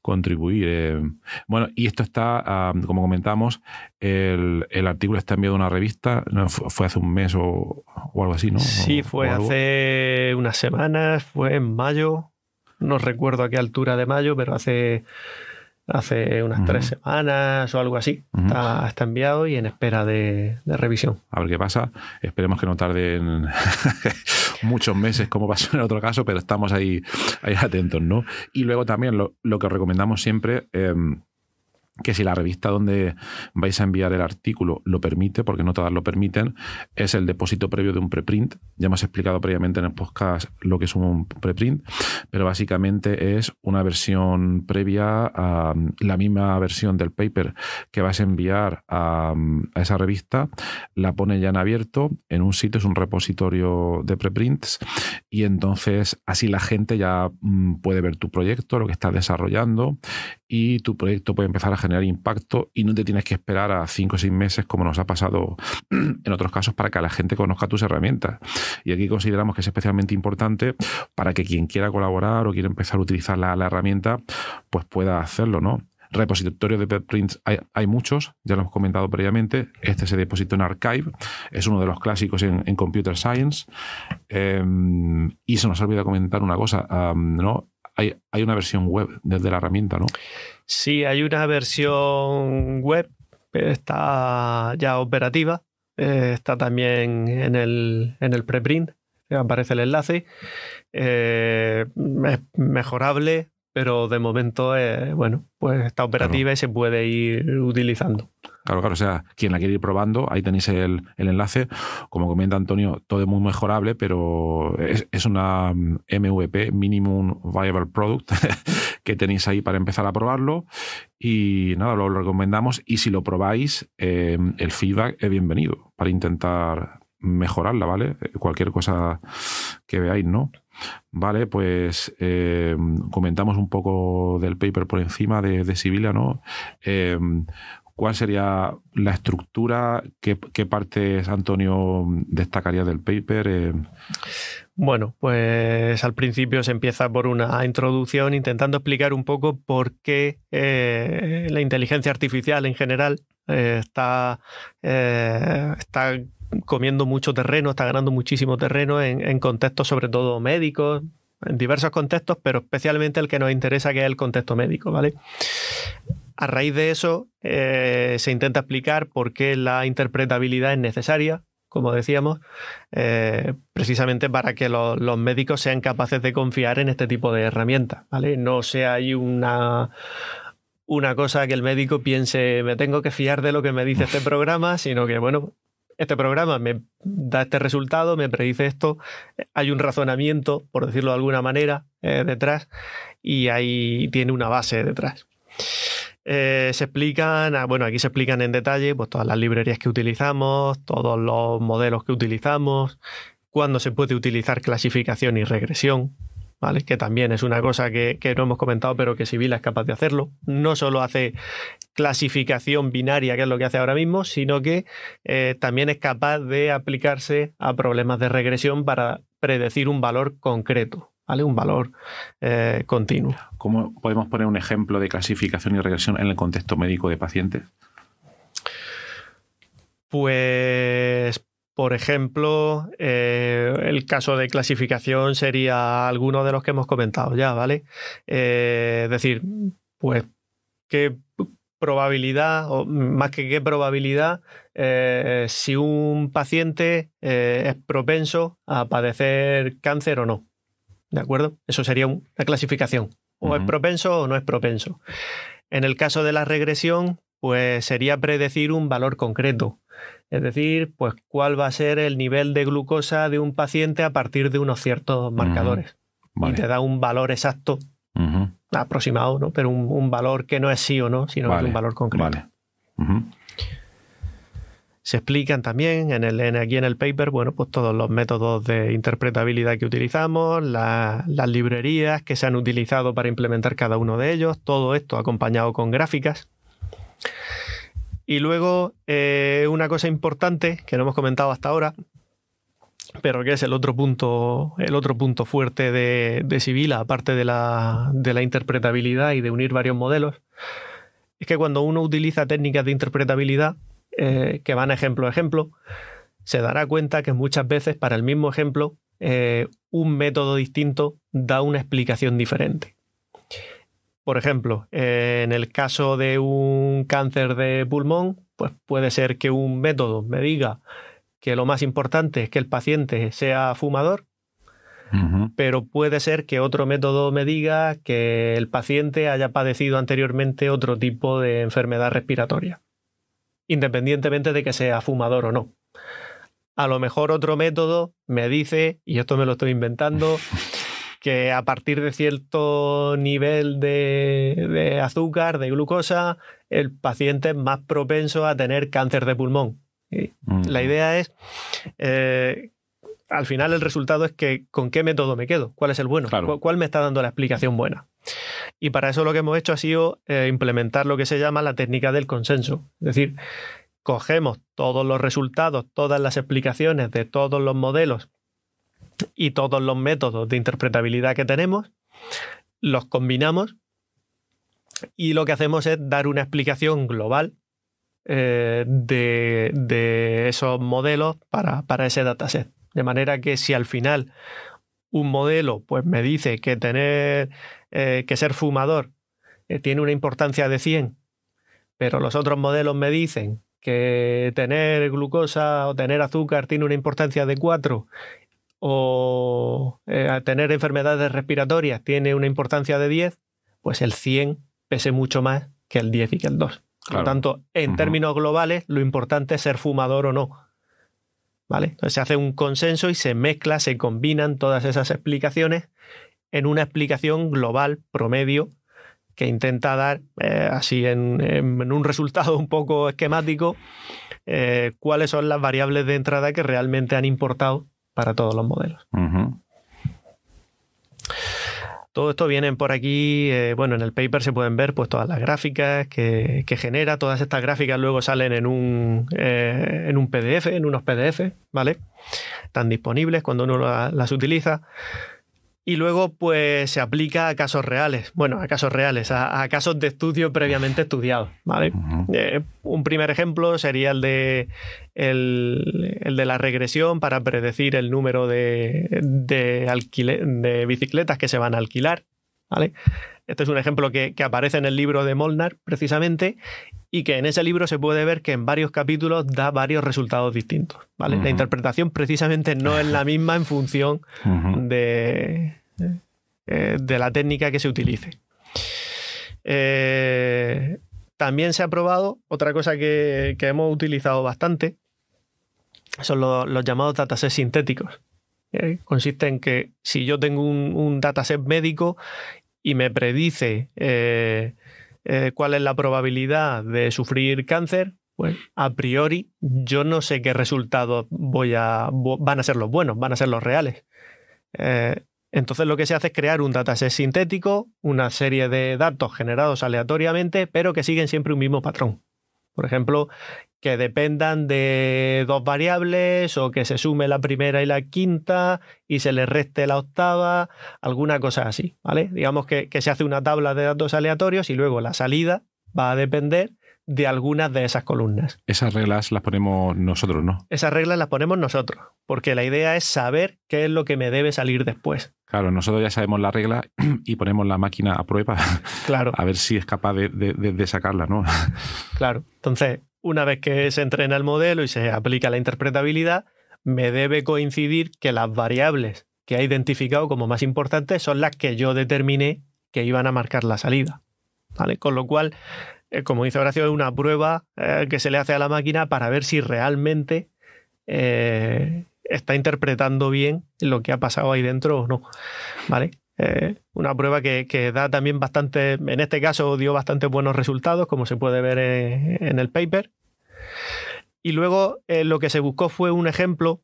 contribuir. Eh. bueno, y esto está, ah, como comentamos, el, artículo está enviado a una revista, fue hace un mes o, algo así, ¿no? Sí, fue hace unas semanas, fue en mayo, no recuerdo a qué altura de mayo, pero hace, hace unas tres semanas o algo así. está, enviado y en espera de, revisión. A ver qué pasa. Esperemos que no tarden muchos meses como pasó en otro caso, pero estamos ahí, atentos, ¿no? Y luego también lo, lo que recomendamos siempre... Em, que si la revista donde vais a enviar el artículo lo permite, porque no todas lo permiten, es el depósito previo de un preprint. Ya hemos explicado previamente en el podcast lo que es un preprint, pero básicamente es una versión previa a mm, la misma versión del paper que vas a enviar a, mm, esa revista, la pone ya en abierto en un sitio, es un repositorio de preprints, y entonces así la gente ya mm, puede ver tu proyecto, lo que estás desarrollando, y tu proyecto puede empezar a generar impacto y no te tienes que esperar a cinco o seis meses como nos ha pasado en otros casos para que la gente conozca tus herramientas. Y aquí consideramos que es especialmente importante para que quien quiera colaborar o quiera empezar a utilizar la, herramienta, pues pueda hacerlo, ¿no? Repositorio de preprints hay, hay, muchos, ya lo hemos comentado previamente. Este se depositó en Archive, es uno de los clásicos en, Computer Science. Em, y se nos ha olvidado comentar una cosa, ¿no? hay, hay una versión web desde la herramienta, ¿no? Sí, hay una versión web, eh, está ya operativa, eh, está también en el, preprint, eh, aparece el enlace. es mejorable, pero de momento, bueno, pues está operativa y se puede ir utilizando. Claro, claro, o sea, quien la quiere ir probando, ahí tenéis el, enlace. Como comenta Antonio, todo es muy mejorable, pero es, una MVP, mm, Minimum Viable Product, que tenéis ahí para empezar a probarlo. Y nada, lo, recomendamos. Y si lo probáis, eh, el feedback es bienvenido para intentar mejorarla, ¿vale? Eh, cualquier cosa que veáis, ¿no? Vale, pues eh, comentamos un poco del paper por encima de, de Sibila, ¿no? ¿Cuál sería la estructura? ¿Qué, partes, Antonio, destacaría del paper? Eh, bueno, pues al principio se empieza por una introducción intentando explicar un poco por qué eh, la inteligencia artificial en general eh, está, está comiendo mucho terreno, está ganando muchísimo terreno en, en contextos sobre todo médicos, en diversos contextos, pero especialmente el que nos interesa, que es el contexto médico, ¿vale? A raíz de eso, eh, se intenta explicar por qué la interpretabilidad es necesaria, como decíamos, eh, precisamente para que los médicos sean capaces de confiar en este tipo de herramientas, ¿vale? No sea ahí una una cosa que el médico piense, me tengo que fiar de lo que me dice este programa, sino que, bueno, este programa me da este resultado, me predice esto, hay un razonamiento, por decirlo de alguna manera, eh, detrás y ahí tiene una base detrás. Eh, se explican, ah, bueno, aquí se explican en detalle pues, todas las librerías que utilizamos, todos los modelos que utilizamos, cuándo se puede utilizar clasificación y regresión, ¿vale? Que también es una cosa que, no hemos comentado, pero que Sibila es capaz de hacerlo. No solo hace clasificación binaria, que es lo que hace ahora mismo, sino que eh, también es capaz de aplicarse a problemas de regresión para predecir un valor concreto. ¿vale? Un valor eh, continuo. ¿Cómo podemos poner un ejemplo de clasificación y regresión en el contexto médico de pacientes? Pues, por ejemplo, eh, el caso de clasificación sería alguno de los que hemos comentado ya, ¿vale? Eh, es decir, pues, ¿qué probabilidad, o más que qué probabilidad, si un paciente es propenso a padecer cáncer o no? ¿De acuerdo? Eso sería una clasificación. O es propenso o no es propenso. En el caso de la regresión, pues sería predecir un valor concreto. Es decir, pues cuál va a ser el nivel de glucosa de un paciente a partir de unos ciertos marcadores. Y te da un valor exacto, aproximado, ¿no? Pero un, valor que no es sí o no, sino que es un valor concreto. Vale. Se explican también en el, aquí en el paper, bueno, pues todos los métodos de interpretabilidad que utilizamos, las librerías que se han utilizado para implementar cada uno de ellos, todo esto acompañado con gráficas. Y luego, eh, una cosa importante que no hemos comentado hasta ahora, pero que es el otro punto, el otro punto fuerte de, Sibila, aparte de la, de la, interpretabilidad y de unir varios modelos, es que cuando uno utiliza técnicas de interpretabilidad, eh, que van ejemplo a ejemplo, se dará cuenta que muchas veces para el mismo ejemplo eh, un método distinto da una explicación diferente. Por ejemplo, eh, en el caso de un cáncer de pulmón, pues puede ser que un método me diga que lo más importante es que el paciente sea fumador, pero puede ser que otro método me diga que el paciente haya padecido anteriormente otro tipo de enfermedad respiratoria independientemente de que sea fumador o no. A lo mejor otro método me dice, y esto me lo estoy inventando, que a partir de cierto nivel de, azúcar, de glucosa, el paciente es más propenso a tener cáncer de pulmón. Mm. La idea es eh, al final el resultado es que con qué método me quedo, cuál es el bueno, cuál me está dando la explicación buena. Y para eso lo que hemos hecho ha sido eh, implementar lo que se llama la técnica del consenso. Es decir, cogemos todos los resultados, todas las explicaciones de todos los modelos y todos los métodos de interpretabilidad que tenemos, los combinamos y lo que hacemos es dar una explicación global eh, de, esos modelos para ese dataset. De manera que si al final un modelo pues me dice que tener eh, que ser fumador eh, tiene una importancia de 100, pero los otros modelos me dicen que tener glucosa o tener azúcar tiene una importancia de 4 o eh, tener enfermedades respiratorias tiene una importancia de 10, pues el 100 pese mucho más que el 10 y que el 2. Por lo tanto, en términos globales, lo importante es ser fumador o no. Entonces se hace un consenso y se mezcla, se combinan todas esas explicaciones en una explicación global, promedio, que intenta dar, eh, así en, un resultado un poco esquemático, eh, cuáles son las variables de entrada que realmente han importado para todos los modelos. Todo esto viene por aquí, eh, bueno, en el paper se pueden ver pues todas las gráficas que, genera, todas estas gráficas luego salen en un, eh, en un PDF, en unos PDF, ¿vale? Están disponibles cuando uno las utiliza y luego pues se aplica a casos reales, bueno, a casos reales, a, casos de estudio previamente estudiados, ¿vale? Eh, un primer ejemplo sería el de, el, de la regresión para predecir el número de, de bicicletas que se van a alquilar, ¿vale? Este es un ejemplo que, aparece en el libro de Molnar, precisamente, y que en ese libro se puede ver que en varios capítulos da varios resultados distintos. ¿vale? La interpretación precisamente no es la misma en función de, eh, de la técnica que se utilice. Eh, también se ha probado otra cosa que, hemos utilizado bastante, son los, llamados datasets sintéticos. Eh, consiste en que si yo tengo un, un dataset médico y me predice eh, eh, cuál es la probabilidad de sufrir cáncer, pues a priori yo no sé qué resultados voy a, van a ser los buenos, van a ser los reales. Eh, entonces lo que se hace es crear un dataset sintético, una serie de datos generados aleatoriamente, pero que siguen siempre un mismo patrón. Por ejemplo, que dependan de dos variables o que se sume la primera y la quinta y se le reste la octava, alguna cosa así, ¿vale? Digamos que, se hace una tabla de datos aleatorios y luego la salida va a depender de algunas de esas columnas. Esas reglas las ponemos nosotros, ¿no? Esas reglas las ponemos nosotros, porque la idea es saber qué es lo que me debe salir después. Claro, nosotros ya sabemos la regla y ponemos la máquina a prueba. Claro. A ver si es capaz de, de sacarla, ¿no? Claro. Entonces, una vez que se entrena el modelo y se aplica la interpretabilidad, me debe coincidir que las variables que ha identificado como más importantes son las que yo determiné que iban a marcar la salida. ¿vale? Con lo cual, eh, como dice Horacio, es una prueba eh, que se le hace a la máquina para ver si realmente eh, está interpretando bien lo que ha pasado ahí dentro o no. ¿Vale? Eh, una prueba que, da también bastante, en este caso dio bastante buenos resultados, como se puede ver en, el paper. Y luego eh, lo que se buscó fue un ejemplo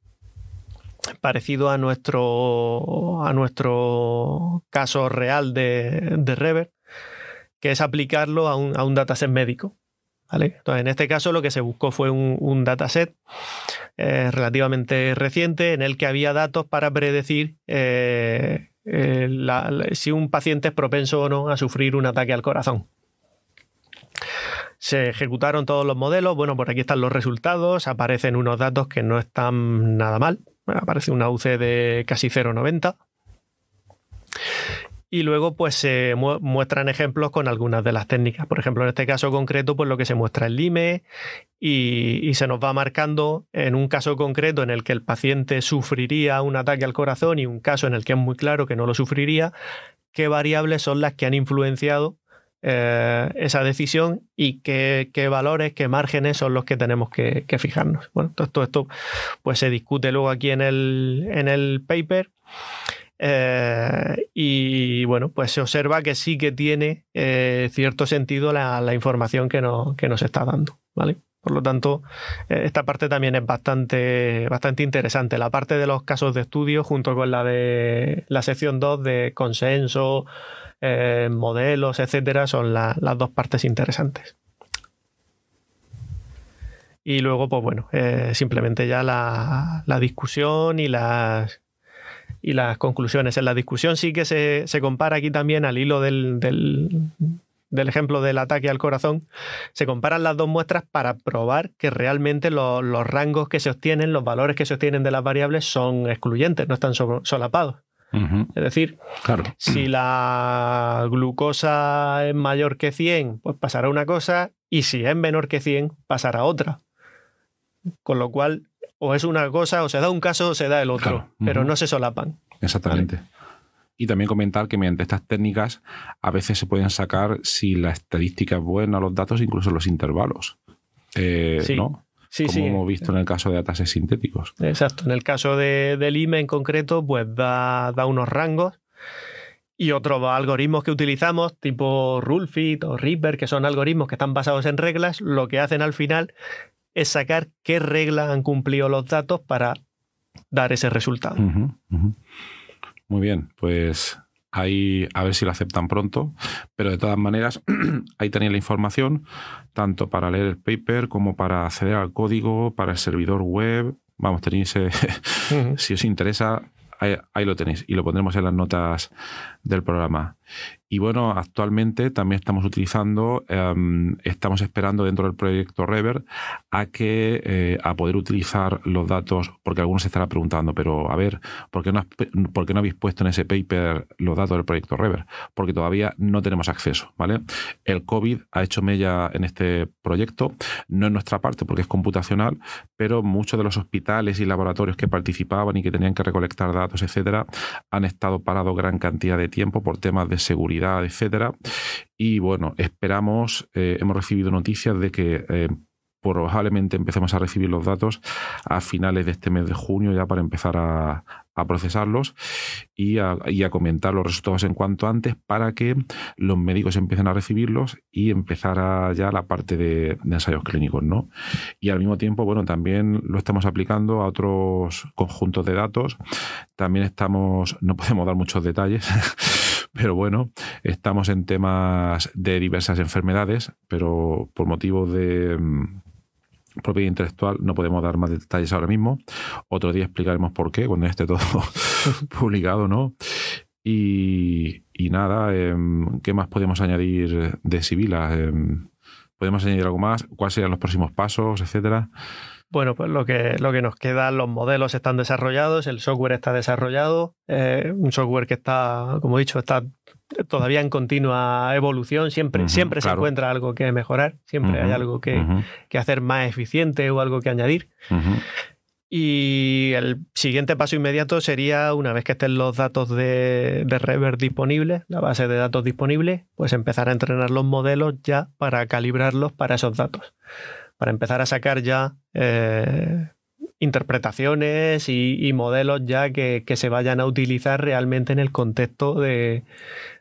parecido a nuestro, a nuestro caso real de, Rever, que es aplicarlo a un, dataset médico. Entonces, en este caso lo que se buscó fue un, dataset eh, relativamente reciente en el que había datos para predecir eh, si un paciente es propenso o no a sufrir un ataque al corazón. Se ejecutaron todos los modelos, bueno, por aquí están los resultados, aparecen unos datos que no están nada mal, aparece una UC de casi 0,90 y luego pues se muestran ejemplos con algunas de las técnicas. Por ejemplo, en este caso concreto, pues lo que se muestra es lime y, se nos va marcando en un caso concreto en el que el paciente sufriría un ataque al corazón y un caso en el que es muy claro que no lo sufriría, qué variables son las que han influenciado eh, esa decisión y qué, valores, qué márgenes son los que tenemos que, fijarnos. Bueno, todo, esto pues se discute luego aquí en el, en el paper. Eh, y bueno, pues se observa que sí que tiene eh, cierto sentido la, información que, nos está dando, ¿vale? Por lo tanto, eh, esta parte también es bastante, bastante interesante. La parte de los casos de estudio junto con la de la sección 2 de consenso, modelos, etcétera, son las dos partes interesantes. Y luego, pues bueno, simplemente ya la discusión y las y las conclusiones. En la discusión sí que se, compara aquí también al hilo del, ejemplo del ataque al corazón, se comparan las dos muestras para probar que realmente los rangos que se obtienen, los valores que se obtienen de las variables son excluyentes, no están solapados. Es decir, claro. si la glucosa es mayor que 100, pues pasará una cosa, y si es menor que 100, pasará otra. Con lo cual, o es una cosa, o se da un caso o se da el otro, pero no se solapan. Exactamente. Y también comentar que mediante estas técnicas a veces se pueden sacar si la estadística es buena, los datos, incluso los intervalos. Eh, sí. Sí, como hemos visto en el caso de atases sintéticos. Exacto. En el caso de, del e en concreto, pues da, da unos rangos y otros algoritmos que utilizamos, tipo RULFIT o Ripper, que son algoritmos que están basados en reglas, lo que hacen al final es sacar qué reglas han cumplido los datos para dar ese resultado. Muy bien, pues ahí a ver si lo aceptan pronto, pero de todas maneras ahí tenéis la información tanto para leer el paper como para acceder al código, para el servidor web, vamos, tenéis, eh, si os interesa, ahí, lo tenéis y lo pondremos en las notas del programa. Y bueno, actualmente también estamos utilizando, em, estamos esperando dentro del proyecto Rever a que eh, a poder utilizar los datos, porque algunos se estarán preguntando, pero a ver, ¿por qué, no ¿por qué no habéis puesto en ese paper los datos del proyecto Rever? Porque todavía no tenemos acceso, ¿vale? El COVID ha hecho mella en este proyecto, no en nuestra parte, porque es computacional, pero muchos de los hospitales y laboratorios que participaban y que tenían que recolectar datos, etcétera, han estado parados gran cantidad de tiempo por temas de seguridad, etcétera. Y bueno, esperamos, eh, hemos recibido noticias de que eh, probablemente empecemos a recibir los datos a finales de este mes de junio ya para empezar a, procesarlos y a, comentar los resultados en cuanto antes para que los médicos empiecen a recibirlos y empezar ya la parte de, ensayos clínicos, ¿no? Y al mismo tiempo, bueno, también lo estamos aplicando a otros conjuntos de datos. También estamos, no podemos dar muchos detalles. pero bueno, estamos en temas de diversas enfermedades, pero por motivos de, propiedad intelectual no podemos dar más detalles ahora mismo. Otro día explicaremos por qué, cuando esté todo publicado, ¿no? Y, nada, em, ¿qué más podemos añadir de Sibila? Em, ¿Podemos añadir algo más? ¿Cuáles serían los próximos pasos, etcétera? Bueno, pues lo que, lo que nos queda, los modelos están desarrollados, el software está desarrollado, eh, un software que está, como he dicho, está todavía en continua evolución, siempre, siempre se encuentra algo que mejorar, siempre hay algo que, hacer más eficiente o algo que añadir. Y el siguiente paso inmediato sería, una vez que estén los datos de, Rever disponibles, la base de datos disponible, pues empezar a entrenar los modelos ya para calibrarlos para esos datos, para empezar a sacar ya... Eh, interpretaciones y, modelos ya que, se vayan a utilizar realmente en el contexto de,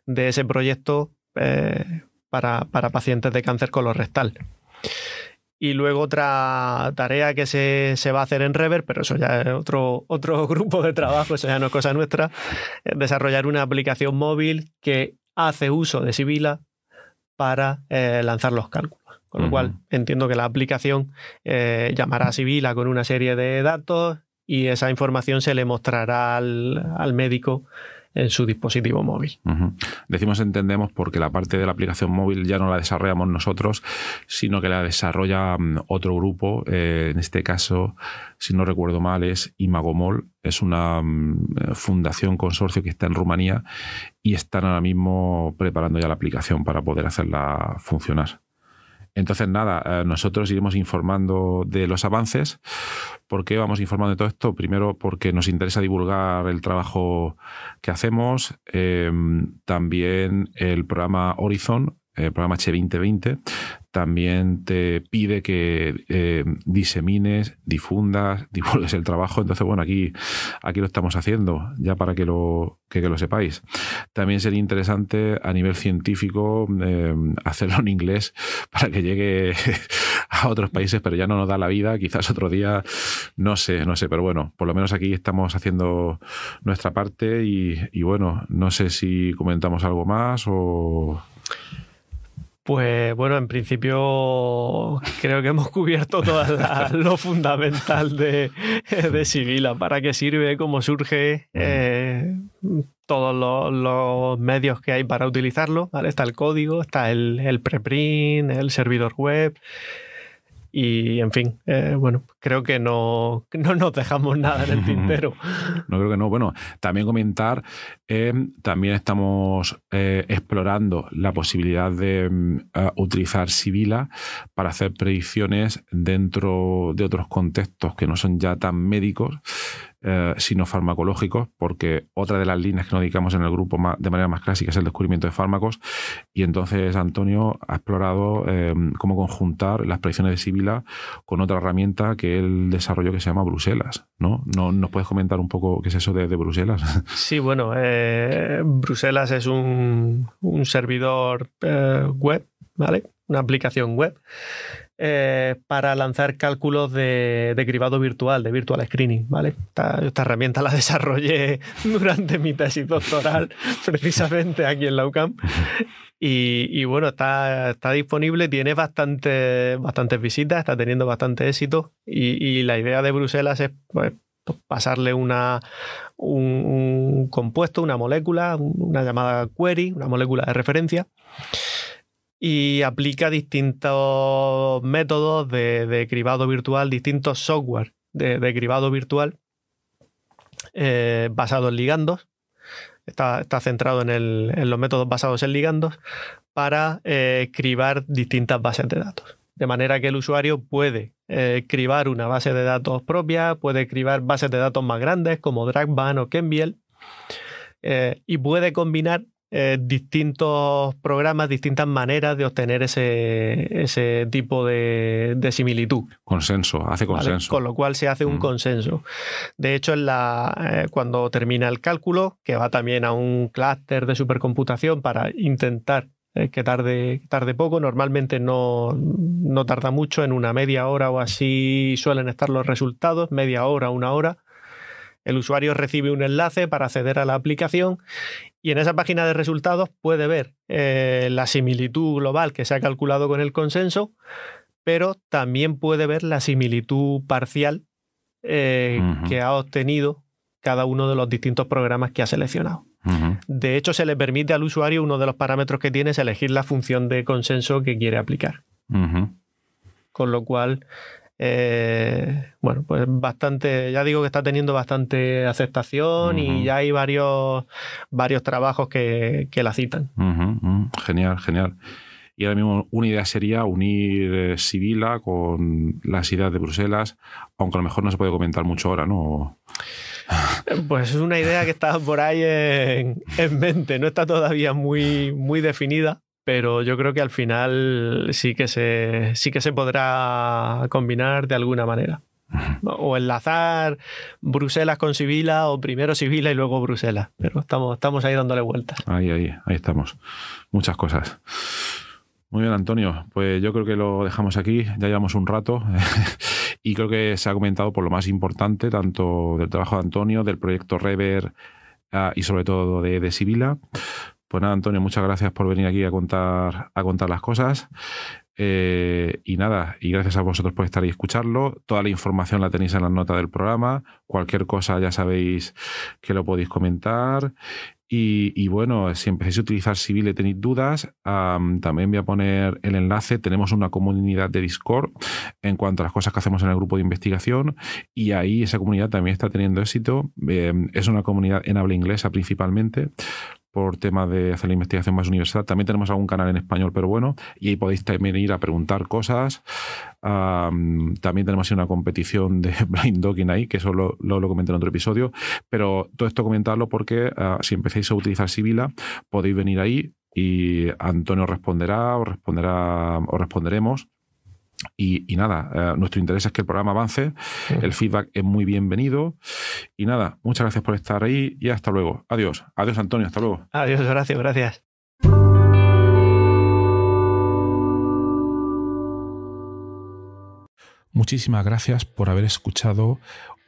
de ese proyecto eh, para, pacientes de cáncer colorectal. Y luego otra tarea que se, va a hacer en Rever, pero eso ya es otro, otro grupo de trabajo, eso ya no es cosa nuestra, desarrollar una aplicación móvil que hace uso de Sibila para eh, lanzar los cálculos. Con lo cual entiendo que la aplicación eh, llamará a Sibila con una serie de datos y esa información se le mostrará al, al médico en su dispositivo móvil. Decimos entendemos porque la parte de la aplicación móvil ya no la desarrollamos nosotros, sino que la desarrolla mm, otro grupo. Eh, en este caso, si no recuerdo mal, es Imagomol. Es una mm, fundación consorcio que está en Rumanía y están ahora mismo preparando ya la aplicación para poder hacerla funcionar. Entonces, nada, eh, nosotros iremos informando de los avances. ¿Por qué vamos informando de todo esto? Primero, porque nos interesa divulgar el trabajo que hacemos. Em, también el programa Horizon eh, el programa H2020, también te pide que eh, disemines, difundas, divulgues el trabajo. Entonces, bueno, aquí, aquí lo estamos haciendo, ya para que lo, que, lo sepáis. También sería interesante a nivel científico eh, hacerlo en inglés para que llegue a otros países, pero ya no nos da la vida. Quizás otro día, no sé, no sé, pero bueno, por lo menos aquí estamos haciendo nuestra parte y bueno, no sé si comentamos algo más o... Pues bueno, en principio creo que hemos cubierto todo lo fundamental de, de Sibila, para qué sirve, cómo surge, eh, todos los, medios que hay para utilizarlo. Está el código, está el preprint, el servidor web, y en fin, eh, bueno, creo que no, no nos dejamos nada en el tintero. no creo que no. Bueno, también comentar, eh, también estamos eh, explorando la posibilidad de mm, utilizar Sibila para hacer predicciones dentro de otros contextos que no son ya tan médicos eh, sino farmacológicos, porque otra de las líneas que nos dedicamos en el grupo de manera más clásica es el descubrimiento de fármacos. Y entonces Antonio ha explorado eh, cómo conjuntar las predicciones de Sibila con otra herramienta que él desarrolló que se llama Bruselas. ¿no? ¿No, ¿Nos puedes comentar un poco qué es eso de, Bruselas? Sí, bueno, eh, Bruselas es un, un servidor web, ¿vale? Una aplicación web eh, para lanzar cálculos de, de, cribado virtual, de virtual screening, ¿vale? Esta, herramienta la desarrollé durante mi tesis doctoral, precisamente aquí en la UCAM. Y, bueno, está, disponible, tiene bastantes visitas, está teniendo bastante éxito y, la idea de Bruselas es pues, pasarle un, compuesto, una molécula, una llamada query, una molécula de referencia y aplica distintos métodos de, cribado virtual, distintos software de, cribado virtual eh, basados en ligandos. Está, está centrado en, los métodos basados en ligandos para eh, cribar distintas bases de datos. De manera que el usuario puede eh, cribar una base de datos propia, puede cribar bases de datos más grandes como Dragban o Kenbiel, y puede combinar eh, distintos programas, distintas maneras de obtener ese, ese tipo de, similitud. Consenso, hace consenso. Con lo cual se hace un mm. consenso. De hecho, en la, eh, cuando termina el cálculo, que va también a un clúster de supercomputación para intentar eh, que tarde, tarde poco, normalmente no, no tarda mucho, en una media hora o así suelen estar los resultados, media hora, una hora. El usuario recibe un enlace para acceder a la aplicación y en esa página de resultados puede ver eh, la similitud global que se ha calculado con el consenso, pero también puede ver la similitud parcial eh, que ha obtenido cada uno de los distintos programas que ha seleccionado. De hecho, se le permite al usuario, uno de los parámetros que tiene es elegir la función de consenso que quiere aplicar. Con lo cual, eh, bueno, pues bastante, ya digo que está teniendo bastante aceptación y ya hay varios, varios trabajos que, la citan. Genial, genial. Y ahora mismo una idea sería unir eh, Sibila con la ciudad de Bruselas, aunque a lo mejor no se puede comentar mucho ahora, ¿no? Pues es una idea que está por ahí en, en mente, no está todavía muy, muy definida pero yo creo que al final sí que se, sí que se podrá combinar de alguna manera. O enlazar Bruselas con Sibila, o primero Sibila y luego Bruselas. Pero estamos, estamos ahí dándole vueltas. Ahí, ahí, ahí estamos. Muchas cosas. Muy bien, Antonio. Pues yo creo que lo dejamos aquí. Ya llevamos un rato. y creo que se ha comentado por lo más importante, tanto del trabajo de Antonio, del proyecto Rever ah, y sobre todo de, de Sibila. Pues nada, Antonio, muchas gracias por venir aquí a contar, a contar las cosas. Eh, y nada, y gracias a vosotros por estar y escucharlo. Toda la información la tenéis en las notas del programa. Cualquier cosa ya sabéis que lo podéis comentar. Y, bueno, si empecéis a utilizar Civil y tenéis dudas, también voy a poner el enlace. Tenemos una comunidad de Discord en cuanto a las cosas que hacemos en el grupo de investigación y ahí esa comunidad también está teniendo éxito. Em, es una comunidad en habla inglesa principalmente, por tema de hacer la investigación más universal. También tenemos algún canal en español, pero bueno, y ahí podéis también ir a preguntar cosas. también tenemos una competición de blind docking ahí, que eso lo, comenté en otro episodio, pero todo esto comentarlo porque ah, si empecéis a utilizar Sibila, podéis venir ahí y Antonio responderá o responderá o responderemos y, nada, eh, nuestro interés es que el programa avance, el feedback es muy bienvenido. Y nada, muchas gracias por estar ahí y hasta luego. Adiós. Adiós, Antonio. Hasta luego. Adiós, gracias Gracias. Muchísimas gracias por haber escuchado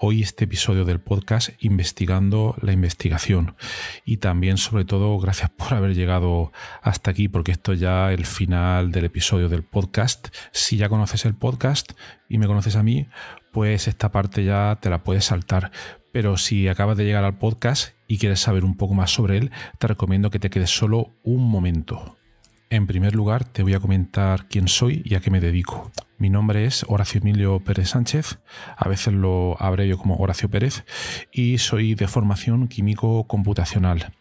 hoy este episodio del podcast investigando la investigación. Y también, sobre todo, gracias por haber llegado hasta aquí, porque esto es ya el final del episodio del podcast. Si ya conoces el podcast y me conoces a mí, pues esta parte ya te la puedes saltar. Pero si acabas de llegar al podcast y quieres saber un poco más sobre él, te recomiendo que te quedes solo un momento. En primer lugar, te voy a comentar quién soy y a qué me dedico. Mi nombre es Horacio Emilio Pérez Sánchez, a veces lo yo como Horacio Pérez, y soy de formación químico computacional.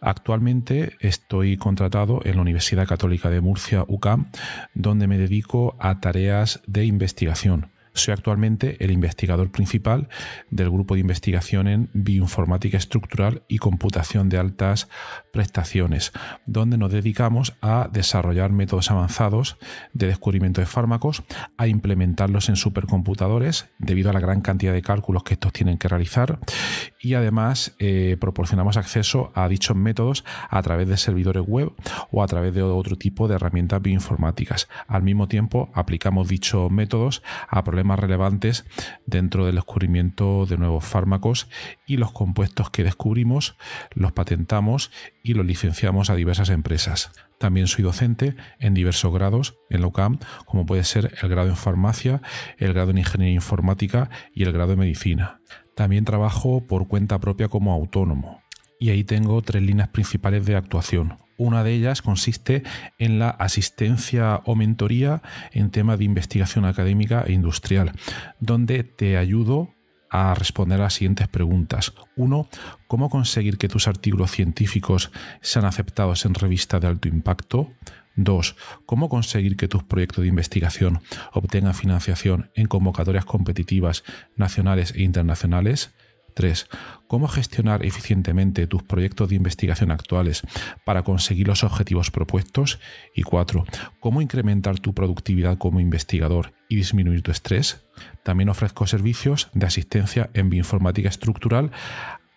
Actualmente estoy contratado en la Universidad Católica de Murcia, UCAM, donde me dedico a tareas de investigación. Soy actualmente el investigador principal del grupo de investigación en bioinformática estructural y computación de altas prestaciones, donde nos dedicamos a desarrollar métodos avanzados de descubrimiento de fármacos, a implementarlos en supercomputadores debido a la gran cantidad de cálculos que estos tienen que realizar y además eh, proporcionamos acceso a dichos métodos a través de servidores web o a través de otro tipo de herramientas bioinformáticas. Al mismo tiempo aplicamos dichos métodos a problemas más relevantes dentro del descubrimiento de nuevos fármacos y los compuestos que descubrimos los patentamos y los licenciamos a diversas empresas. También soy docente en diversos grados en la UCAM, como puede ser el grado en farmacia, el grado en ingeniería informática y el grado en medicina. También trabajo por cuenta propia como autónomo y ahí tengo tres líneas principales de actuación. Una de ellas consiste en la asistencia o mentoría en tema de investigación académica e industrial, donde te ayudo a responder a las siguientes preguntas. Uno, ¿cómo conseguir que tus artículos científicos sean aceptados en revistas de alto impacto? 2. ¿Cómo conseguir que tus proyectos de investigación obtengan financiación en convocatorias competitivas nacionales e internacionales? 3. Cómo gestionar eficientemente tus proyectos de investigación actuales para conseguir los objetivos propuestos. Y 4. Cómo incrementar tu productividad como investigador y disminuir tu estrés. También ofrezco servicios de asistencia en bioinformática estructural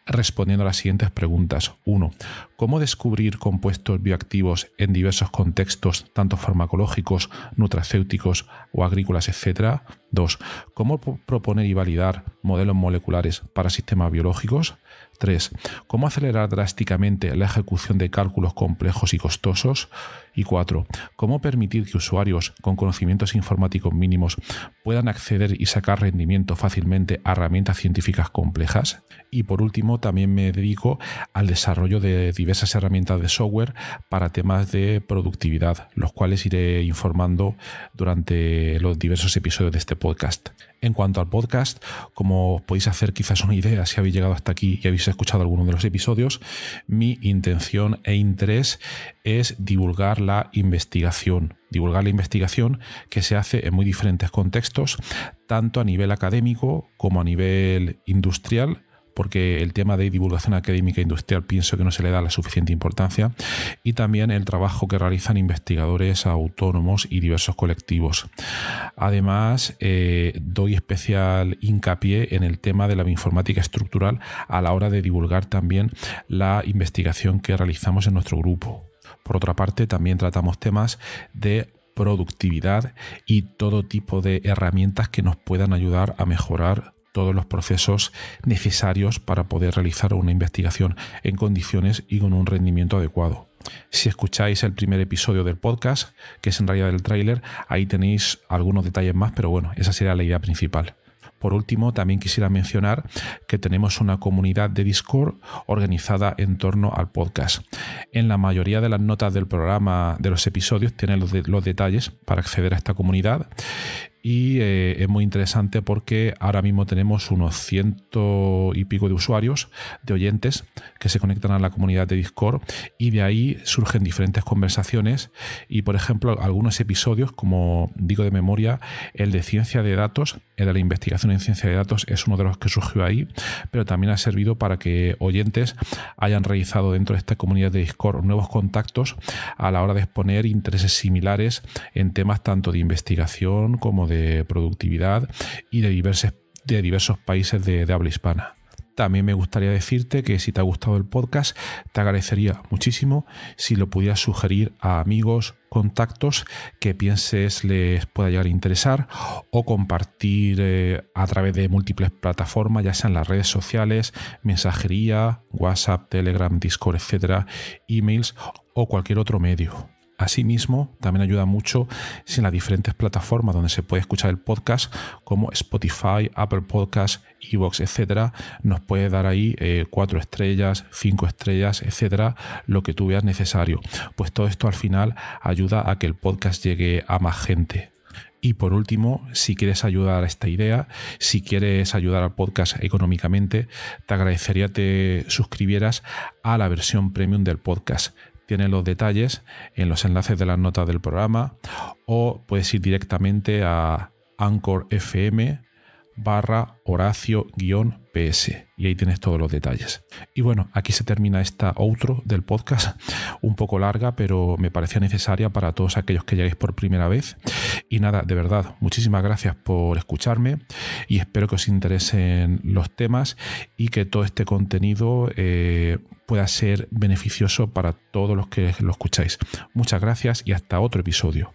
respondiendo a las siguientes preguntas. 1. ¿Cómo descubrir compuestos bioactivos en diversos contextos, tanto farmacológicos, nutracéuticos o agrícolas, etcétera? 2. ¿Cómo proponer y validar modelos moleculares para sistemas biológicos? 3. ¿Cómo acelerar drásticamente la ejecución de cálculos complejos y costosos? Y cuatro ¿Cómo permitir que usuarios con conocimientos informáticos mínimos puedan acceder y sacar rendimiento fácilmente a herramientas científicas complejas? Y por último, también me dedico al desarrollo de diversas herramientas de software para temas de productividad, los cuales iré informando durante los diversos episodios de este podcast. En cuanto al podcast, como podéis hacer quizás una idea si habéis llegado hasta aquí y habéis escuchado alguno de los episodios, mi intención e interés es divulgar la investigación. Divulgar la investigación que se hace en muy diferentes contextos, tanto a nivel académico como a nivel industrial, porque el tema de divulgación académica e industrial pienso que no se le da la suficiente importancia, y también el trabajo que realizan investigadores autónomos y diversos colectivos. Además, eh, doy especial hincapié en el tema de la bioinformática estructural a la hora de divulgar también la investigación que realizamos en nuestro grupo por otra parte, también tratamos temas de productividad y todo tipo de herramientas que nos puedan ayudar a mejorar todos los procesos necesarios para poder realizar una investigación en condiciones y con un rendimiento adecuado. Si escucháis el primer episodio del podcast, que es en realidad el tráiler, ahí tenéis algunos detalles más, pero bueno, esa sería la idea principal. Por último, también quisiera mencionar que tenemos una comunidad de Discord organizada en torno al podcast. En la mayoría de las notas del programa de los episodios tienen los, los detalles para acceder a esta comunidad y eh, es muy interesante porque ahora mismo tenemos unos ciento y pico de usuarios, de oyentes, que se conectan a la comunidad de Discord y de ahí surgen diferentes conversaciones y, por ejemplo, algunos episodios, como digo de memoria, el de ciencia de datos, el de la investigación en ciencia de datos es uno de los que surgió ahí, pero también ha servido para que oyentes hayan realizado dentro de esta comunidad de Discord nuevos contactos a la hora de exponer intereses similares en temas tanto de investigación como de de productividad y de, diversos, de diversos países de, habla hispana. También me gustaría decirte que si te ha gustado el podcast, te agradecería muchísimo si lo pudieras sugerir a amigos, contactos que pienses les pueda llegar a interesar o compartir eh, a través de múltiples plataformas, ya sean las redes sociales, mensajería, WhatsApp, Telegram, Discord, etcétera, emails o cualquier otro medio. Asimismo, también ayuda mucho si en las diferentes plataformas donde se puede escuchar el podcast, como Spotify, Apple Podcasts, Evox, etcétera, nos puede dar ahí eh, cuatro estrellas, cinco estrellas, etcétera, lo que tú veas necesario. Pues todo esto al final ayuda a que el podcast llegue a más gente. Y por último, si quieres ayudar a esta idea, si quieres ayudar al podcast económicamente, te agradecería que te suscribieras a la versión premium del podcast tiene los detalles en los enlaces de las notas del programa o puedes ir directamente a Anchor FM barra horacio-ps. Y ahí tienes todos los detalles. Y bueno, aquí se termina esta outro del podcast, un poco larga, pero me parecía necesaria para todos aquellos que lleguéis por primera vez. Y nada, de verdad, muchísimas gracias por escucharme y espero que os interesen los temas y que todo este contenido eh, pueda ser beneficioso para todos los que lo escucháis. Muchas gracias y hasta otro episodio.